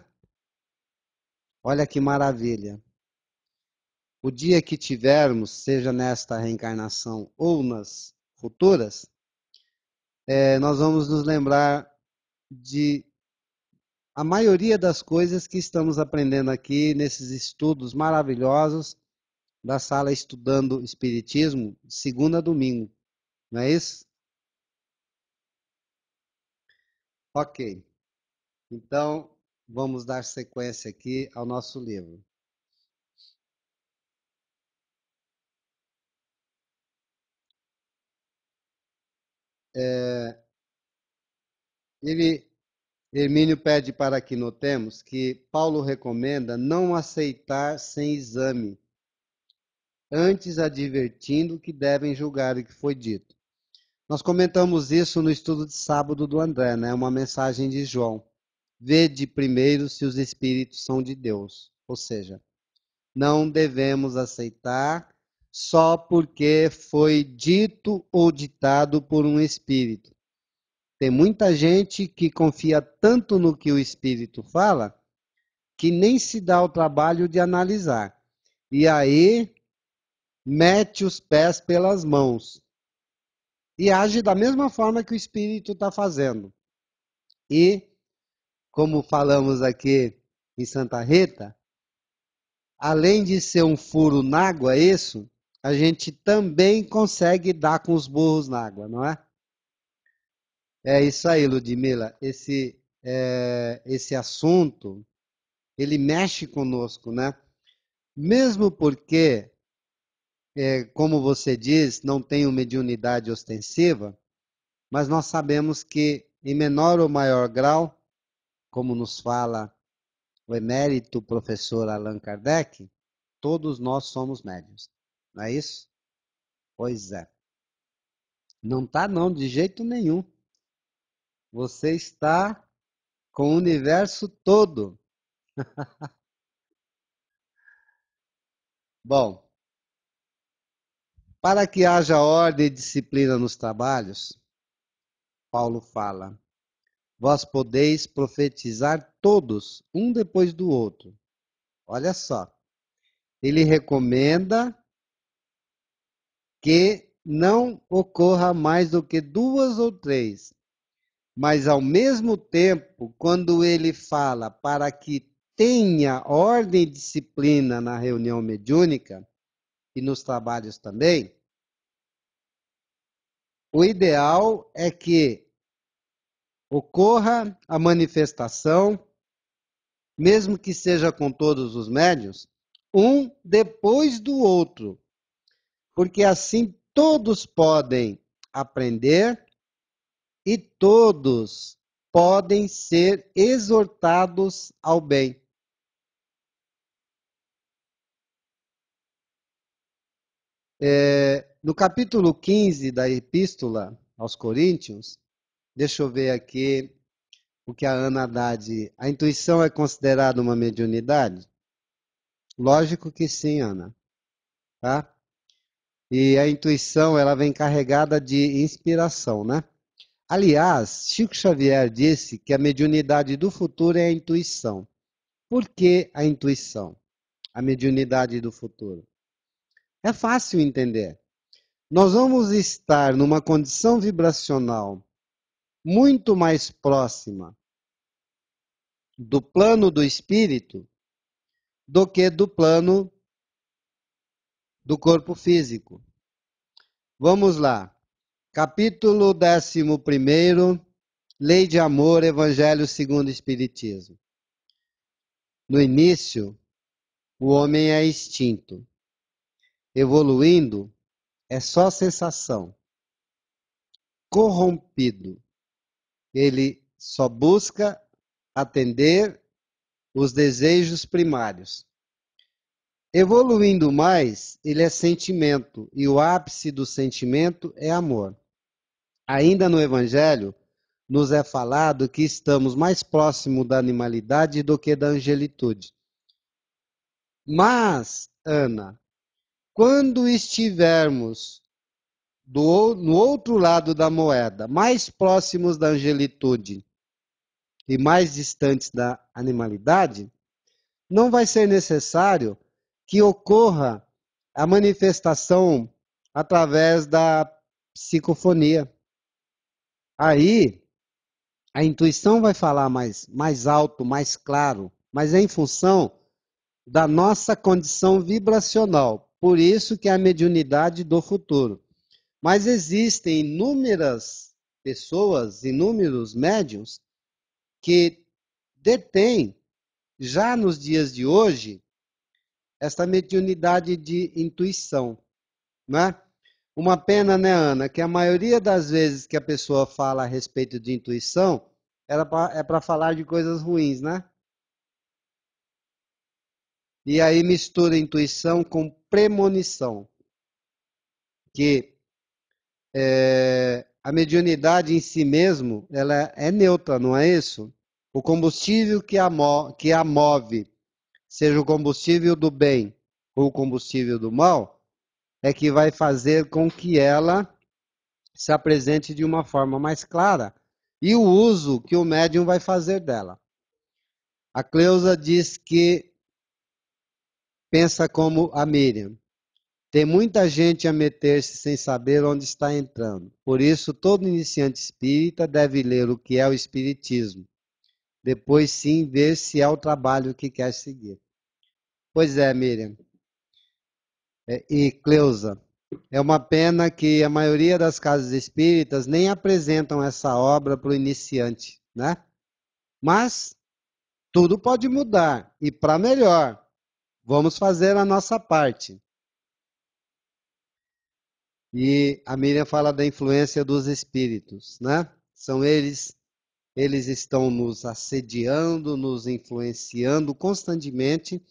Olha que maravilha. O dia que tivermos, seja nesta reencarnação ou nas futuras, é, nós vamos nos lembrar de a maioria das coisas que estamos aprendendo aqui nesses estudos maravilhosos da sala estudando Espiritismo, segunda a domingo. Não é isso? Ok. Então, vamos dar sequência aqui ao nosso livro. É, ele, Hermínio pede para que notemos que Paulo recomenda não aceitar sem exame antes advertindo que devem julgar o que foi dito. Nós comentamos isso no estudo de sábado do André, né? uma mensagem de João. Vede primeiro se os espíritos são de Deus. Ou seja, não devemos aceitar só porque foi dito ou ditado por um espírito. Tem muita gente que confia tanto no que o espírito fala que nem se dá o trabalho de analisar. E aí mete os pés pelas mãos e age da mesma forma que o espírito está fazendo. E, como falamos aqui em Santa Rita, além de ser um furo na água, é isso, a gente também consegue dar com os burros na água, não é? É isso aí, Ludmila. Esse, é, esse assunto, ele mexe conosco, né? Mesmo porque é, como você diz, não tenho mediunidade ostensiva, mas nós sabemos que, em menor ou maior grau, como nos fala o emérito professor Allan Kardec, todos nós somos médios. Não é isso? Pois é. Não tá não, de jeito nenhum. Você está com o universo todo. Bom, para que haja ordem e disciplina nos trabalhos, Paulo fala: Vós podeis profetizar todos, um depois do outro. Olha só. Ele recomenda que não ocorra mais do que duas ou três. Mas, ao mesmo tempo, quando ele fala para que tenha ordem e disciplina na reunião mediúnica e nos trabalhos também, o ideal é que ocorra a manifestação, mesmo que seja com todos os médios, um depois do outro, porque assim todos podem aprender e todos podem ser exortados ao bem. É, no capítulo 15 da Epístola aos Coríntios, deixa eu ver aqui o que a Ana Haddad. A intuição é considerada uma mediunidade? Lógico que sim, Ana. Tá? E a intuição, ela vem carregada de inspiração, né? Aliás, Chico Xavier disse que a mediunidade do futuro é a intuição. Por que a intuição? A mediunidade do futuro. É fácil entender nós vamos estar numa condição vibracional muito mais próxima do plano do espírito do que do plano do corpo físico. Vamos lá. Capítulo 11, Lei de Amor, Evangelho segundo o Espiritismo. No início, o homem é extinto. Evoluindo, é só sensação. Corrompido, ele só busca atender os desejos primários. Evoluindo mais, ele é sentimento, e o ápice do sentimento é amor. Ainda no Evangelho, nos é falado que estamos mais próximo da animalidade do que da angelitude. Mas, Ana, quando estivermos do, no outro lado da moeda, mais próximos da angelitude e mais distantes da animalidade, não vai ser necessário que ocorra a manifestação através da psicofonia. Aí a intuição vai falar mais, mais alto, mais claro, mas é em função da nossa condição vibracional. Por isso que é a mediunidade do futuro. Mas existem inúmeras pessoas, inúmeros médiums que detêm já nos dias de hoje esta mediunidade de intuição, né? Uma pena, né, Ana, que a maioria das vezes que a pessoa fala a respeito de intuição, ela é para falar de coisas ruins, né? E aí mistura intuição com premonição. Que é, a mediunidade em si mesmo, ela é neutra, não é isso? O combustível que a, que a move, seja o combustível do bem ou o combustível do mal, é que vai fazer com que ela se apresente de uma forma mais clara e o uso que o médium vai fazer dela. A Cleusa diz que pensa como a Miriam. Tem muita gente a meter-se sem saber onde está entrando. Por isso, todo iniciante espírita deve ler o que é o Espiritismo. Depois, sim, ver se é o trabalho que quer seguir. Pois é, Miriam. É, e Cleusa, é uma pena que a maioria das casas espíritas nem apresentam essa obra para o iniciante, né? Mas tudo pode mudar e para melhor. Vamos fazer a nossa parte. E a Miriam fala da influência dos espíritos, né? São eles, eles estão nos assediando, nos influenciando constantemente.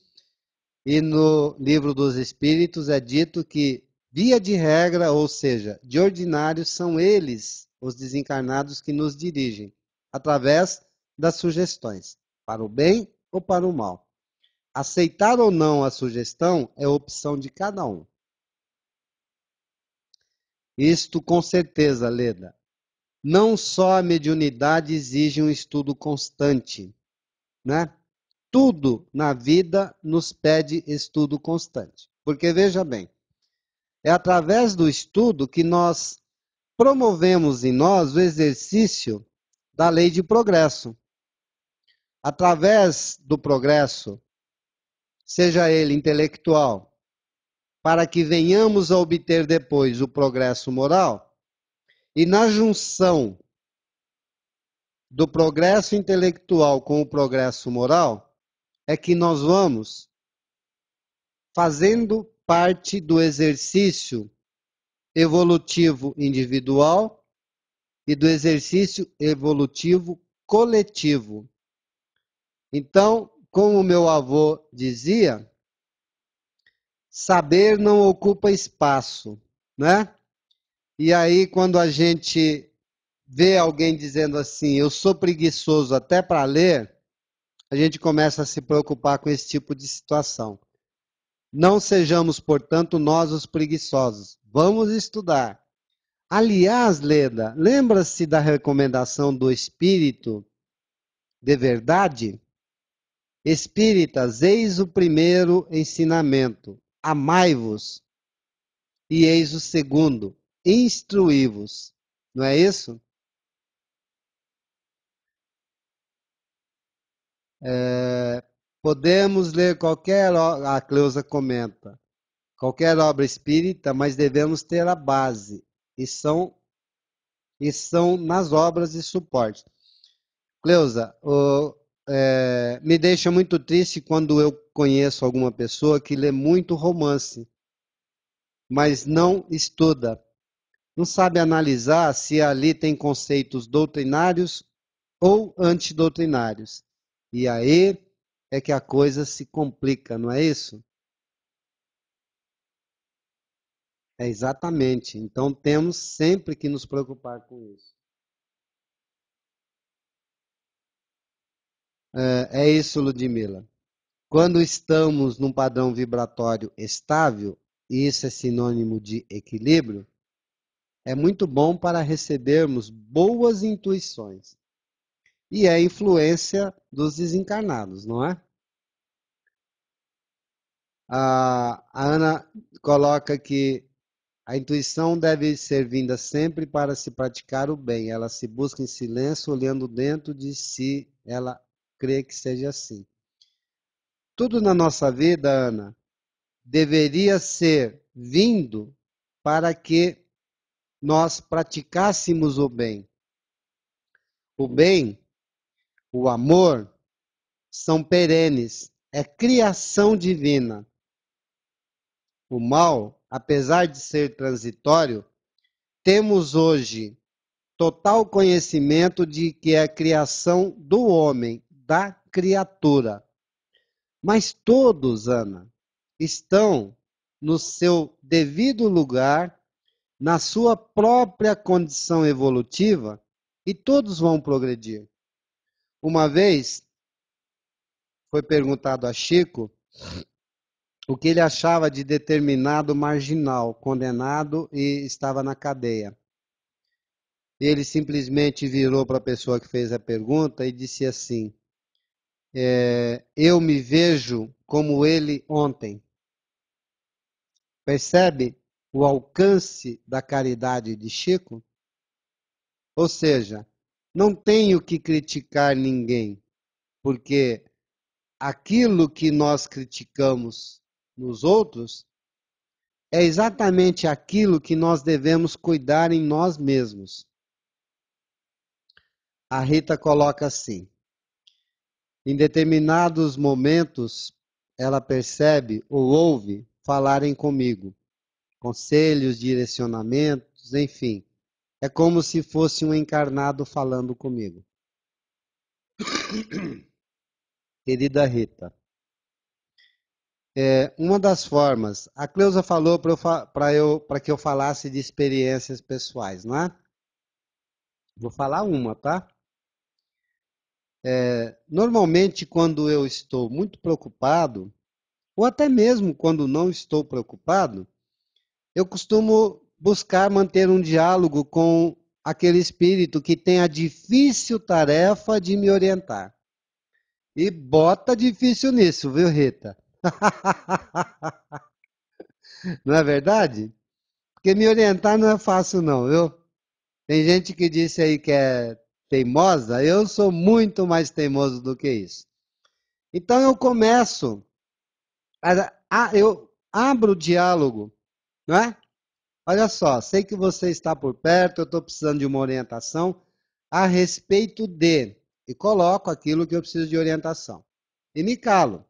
E no livro dos espíritos é dito que, via de regra, ou seja, de ordinário, são eles, os desencarnados, que nos dirigem, através das sugestões, para o bem ou para o mal. Aceitar ou não a sugestão é opção de cada um. Isto com certeza, Leda. Não só a mediunidade exige um estudo constante, né? Tudo na vida nos pede estudo constante. Porque veja bem, é através do estudo que nós promovemos em nós o exercício da lei de progresso. Através do progresso seja ele intelectual, para que venhamos a obter depois o progresso moral, e na junção do progresso intelectual com o progresso moral, é que nós vamos fazendo parte do exercício evolutivo individual e do exercício evolutivo coletivo. Então, como meu avô dizia, saber não ocupa espaço, né? E aí, quando a gente vê alguém dizendo assim, eu sou preguiçoso até para ler, a gente começa a se preocupar com esse tipo de situação. Não sejamos, portanto, nós os preguiçosos. Vamos estudar. Aliás, Leda, lembra-se da recomendação do Espírito de verdade? Espíritas, eis o primeiro ensinamento: amai-vos. E eis o segundo: instruí-vos. Não é isso? É, podemos ler qualquer obra, a Cleusa comenta, qualquer obra espírita, mas devemos ter a base, e são, e são nas obras de suporte. Cleusa, o, é, me deixa muito triste quando eu conheço alguma pessoa que lê muito romance, mas não estuda. Não sabe analisar se ali tem conceitos doutrinários ou antidoutrinários. E aí é que a coisa se complica, não é isso? É exatamente. Então temos sempre que nos preocupar com isso. É, é isso, Ludmila. Quando estamos num padrão vibratório estável, e isso é sinônimo de equilíbrio, é muito bom para recebermos boas intuições. E é influência dos desencarnados, não é? A Ana coloca que a intuição deve ser vinda sempre para se praticar o bem. Ela se busca em silêncio, olhando dentro de si. Ela creio que seja assim. Tudo na nossa vida, Ana, deveria ser vindo para que nós praticássemos o bem. O bem, o amor, são perenes, é criação divina. O mal, apesar de ser transitório, temos hoje total conhecimento de que é a criação do homem da criatura. Mas todos, Ana, estão no seu devido lugar, na sua própria condição evolutiva, e todos vão progredir. Uma vez foi perguntado a Chico o que ele achava de determinado marginal condenado e estava na cadeia. Ele simplesmente virou para a pessoa que fez a pergunta e disse assim: é, eu me vejo como ele ontem. Percebe o alcance da caridade de Chico? Ou seja, não tenho que criticar ninguém, porque aquilo que nós criticamos nos outros é exatamente aquilo que nós devemos cuidar em nós mesmos. A Rita coloca assim: em determinados momentos, ela percebe ou ouve falarem comigo, conselhos, direcionamentos, enfim. É como se fosse um encarnado falando comigo. Querida Rita, é, uma das formas, a Cleusa falou para eu, para que eu falasse de experiências pessoais, não é? Vou falar uma, tá? É, normalmente, quando eu estou muito preocupado, ou até mesmo quando não estou preocupado, eu costumo buscar manter um diálogo com aquele espírito que tem a difícil tarefa de me orientar. E bota difícil nisso, viu, Rita? não é verdade? Porque me orientar não é fácil, não, viu? Tem gente que disse aí que é teimosa, eu sou muito mais teimoso do que isso. Então eu começo, a, a, eu abro o diálogo, não é? Olha só, sei que você está por perto, eu estou precisando de uma orientação a respeito de, e coloco aquilo que eu preciso de orientação. E me calo.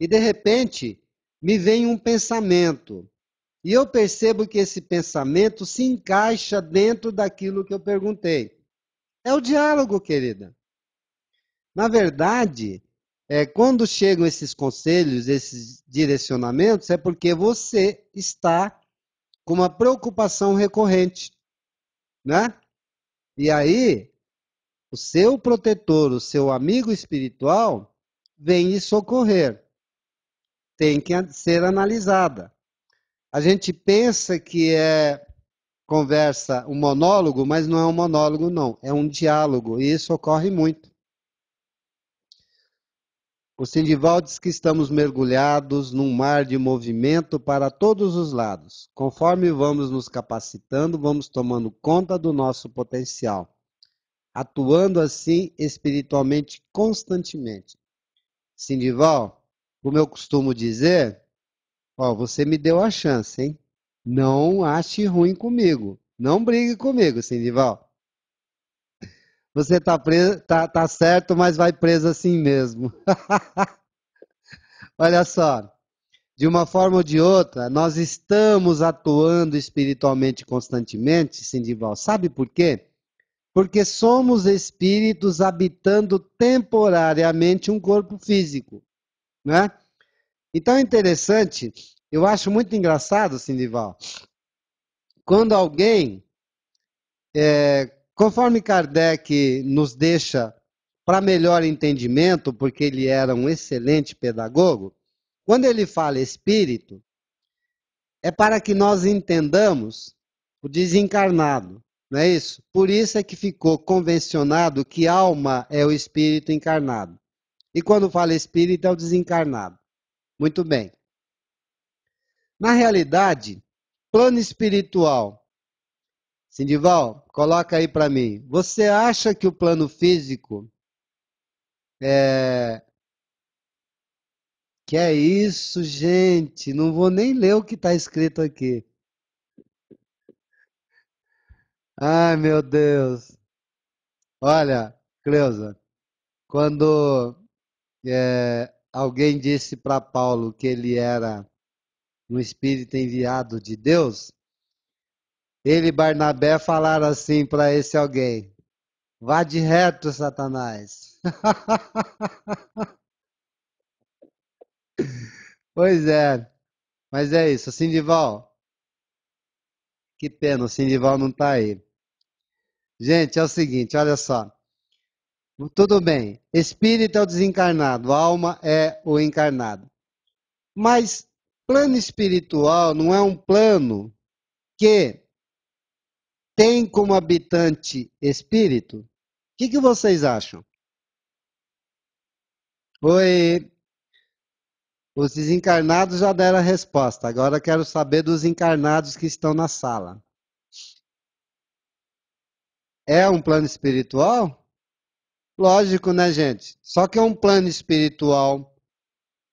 E de repente, me vem um pensamento. E eu percebo que esse pensamento se encaixa dentro daquilo que eu perguntei. É o diálogo, querida. Na verdade, é, quando chegam esses conselhos, esses direcionamentos, é porque você está com uma preocupação recorrente, né? E aí, o seu protetor, o seu amigo espiritual, vem lhe socorrer. Tem que ser analisada. A gente pensa que é conversa, um monólogo, mas não é um monólogo, não. É um diálogo. E isso ocorre muito. O Sindival diz que estamos mergulhados num mar de movimento para todos os lados. Conforme vamos nos capacitando, vamos tomando conta do nosso potencial, atuando assim espiritualmente constantemente. Sindival, como eu costumo dizer, ó, você me deu a chance, hein? Não ache ruim comigo. Não brigue comigo, Sindival. Você tá, preso, tá, tá certo, mas vai preso assim mesmo. Olha só. De uma forma ou de outra, nós estamos atuando espiritualmente constantemente, Sindival. Sabe por quê? Porque somos espíritos habitando temporariamente um corpo físico, né? Então é interessante eu acho muito engraçado, Sindival, assim, quando alguém, é, conforme Kardec nos deixa para melhor entendimento, porque ele era um excelente pedagogo, quando ele fala espírito, é para que nós entendamos o desencarnado, não é isso? Por isso é que ficou convencionado que alma é o espírito encarnado. E quando fala espírito, é o desencarnado. Muito bem. Na realidade, plano espiritual. Sindival, coloca aí para mim. Você acha que o plano físico é que é isso, gente? Não vou nem ler o que está escrito aqui. Ai, meu Deus. Olha, Cleusa, quando é, alguém disse para Paulo que ele era um espírito enviado de Deus, ele e Barnabé falaram assim para esse alguém: Vá de reto, Satanás. pois é, mas é isso. Sindival, que pena, o Sindival não está aí. Gente, é o seguinte, olha só. Tudo bem, espírito é o desencarnado, alma é o encarnado. Mas plano espiritual não é um plano que tem como habitante espírito? O que, que vocês acham? Oi! Os desencarnados já deram a resposta. Agora quero saber dos encarnados que estão na sala. É um plano espiritual? Lógico, né, gente? Só que é um plano espiritual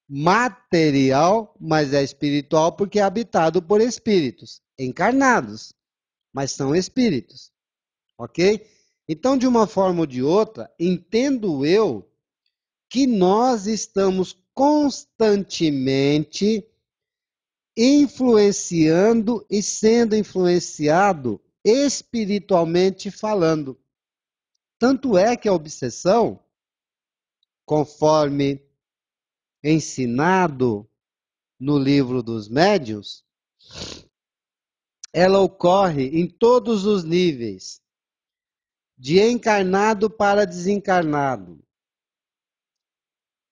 material, mas é espiritual porque é habitado por espíritos encarnados, mas são espíritos. OK? Então, de uma forma ou de outra, entendo eu que nós estamos constantemente influenciando e sendo influenciado espiritualmente falando. Tanto é que a obsessão, conforme ensinado no livro dos médios, ela ocorre em todos os níveis, de encarnado para desencarnado.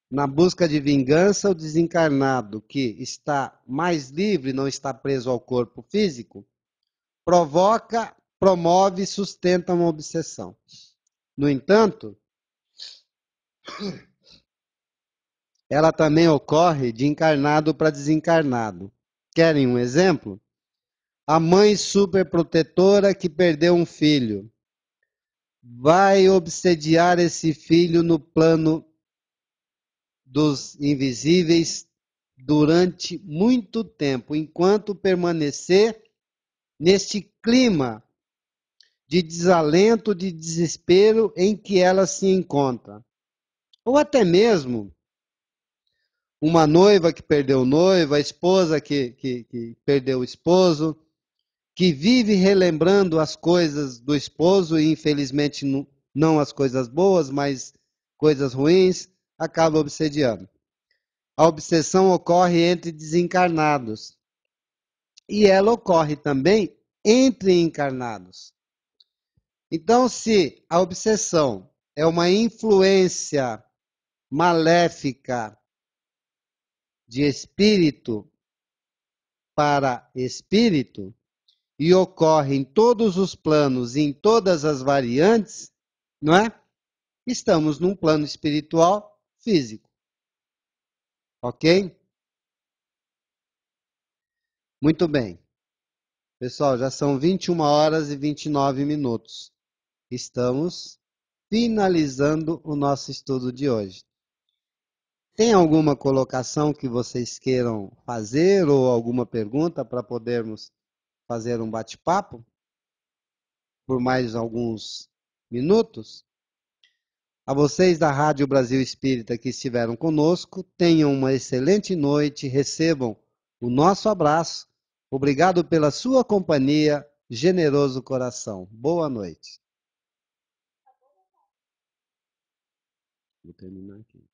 Na busca de vingança, o desencarnado que está mais livre, não está preso ao corpo físico, provoca, promove e sustenta uma obsessão. No entanto, ela também ocorre de encarnado para desencarnado. Querem um exemplo? A mãe superprotetora que perdeu um filho vai obsediar esse filho no plano dos invisíveis durante muito tempo, enquanto permanecer neste clima de desalento, de desespero em que ela se encontra. Ou até mesmo uma noiva que perdeu o noivo, a esposa que, que, que perdeu o esposo, que vive relembrando as coisas do esposo e infelizmente não as coisas boas, mas coisas ruins, acaba obsediando. A obsessão ocorre entre desencarnados. E ela ocorre também entre encarnados. Então, se a obsessão é uma influência maléfica de espírito para espírito e ocorre em todos os planos e em todas as variantes, não é? Estamos num plano espiritual físico. Ok? Muito bem. Pessoal, já são 21 horas e 29 minutos. Estamos finalizando o nosso estudo de hoje. Tem alguma colocação que vocês queiram fazer ou alguma pergunta para podermos fazer um bate-papo por mais alguns minutos? A vocês da Rádio Brasil Espírita que estiveram conosco, tenham uma excelente noite, recebam o nosso abraço. Obrigado pela sua companhia, generoso coração. Boa noite. Vou terminar aqui.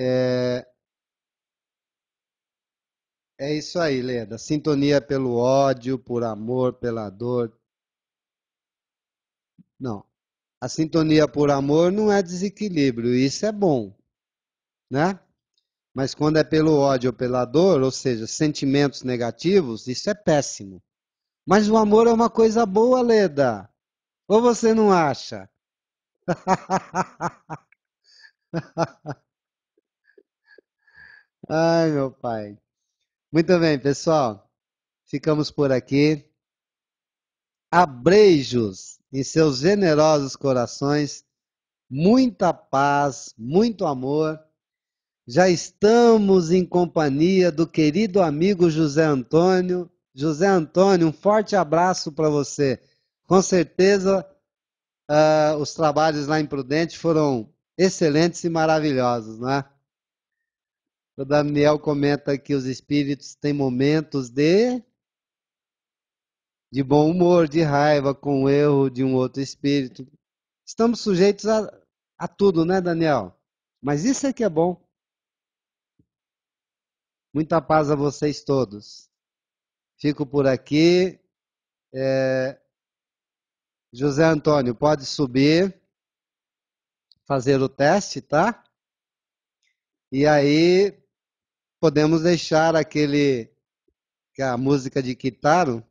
É, é isso aí, Leda. Sintonia pelo ódio, por amor, pela dor. Não. A sintonia por amor não é desequilíbrio, isso é bom, né? Mas quando é pelo ódio ou pela dor, ou seja, sentimentos negativos, isso é péssimo. Mas o amor é uma coisa boa, Leda. Ou você não acha? Ai, meu pai. Muito bem, pessoal. Ficamos por aqui. Abreijos em seus generosos corações, muita paz, muito amor. Já estamos em companhia do querido amigo José Antônio. José Antônio, um forte abraço para você. Com certeza, uh, os trabalhos lá em Prudente foram excelentes e maravilhosos, não é? O Daniel comenta que os espíritos têm momentos de de bom humor, de raiva com o erro de um outro espírito. Estamos sujeitos a, a tudo, né, Daniel? Mas isso é que é bom. Muita paz a vocês todos. Fico por aqui. É... José Antônio, pode subir, fazer o teste, tá? E aí, podemos deixar aquele que é a música de Kitaro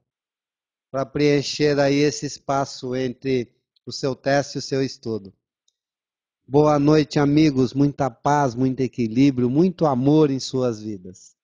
para preencher aí esse espaço entre o seu teste e o seu estudo. Boa noite, amigos. Muita paz, muito equilíbrio, muito amor em suas vidas.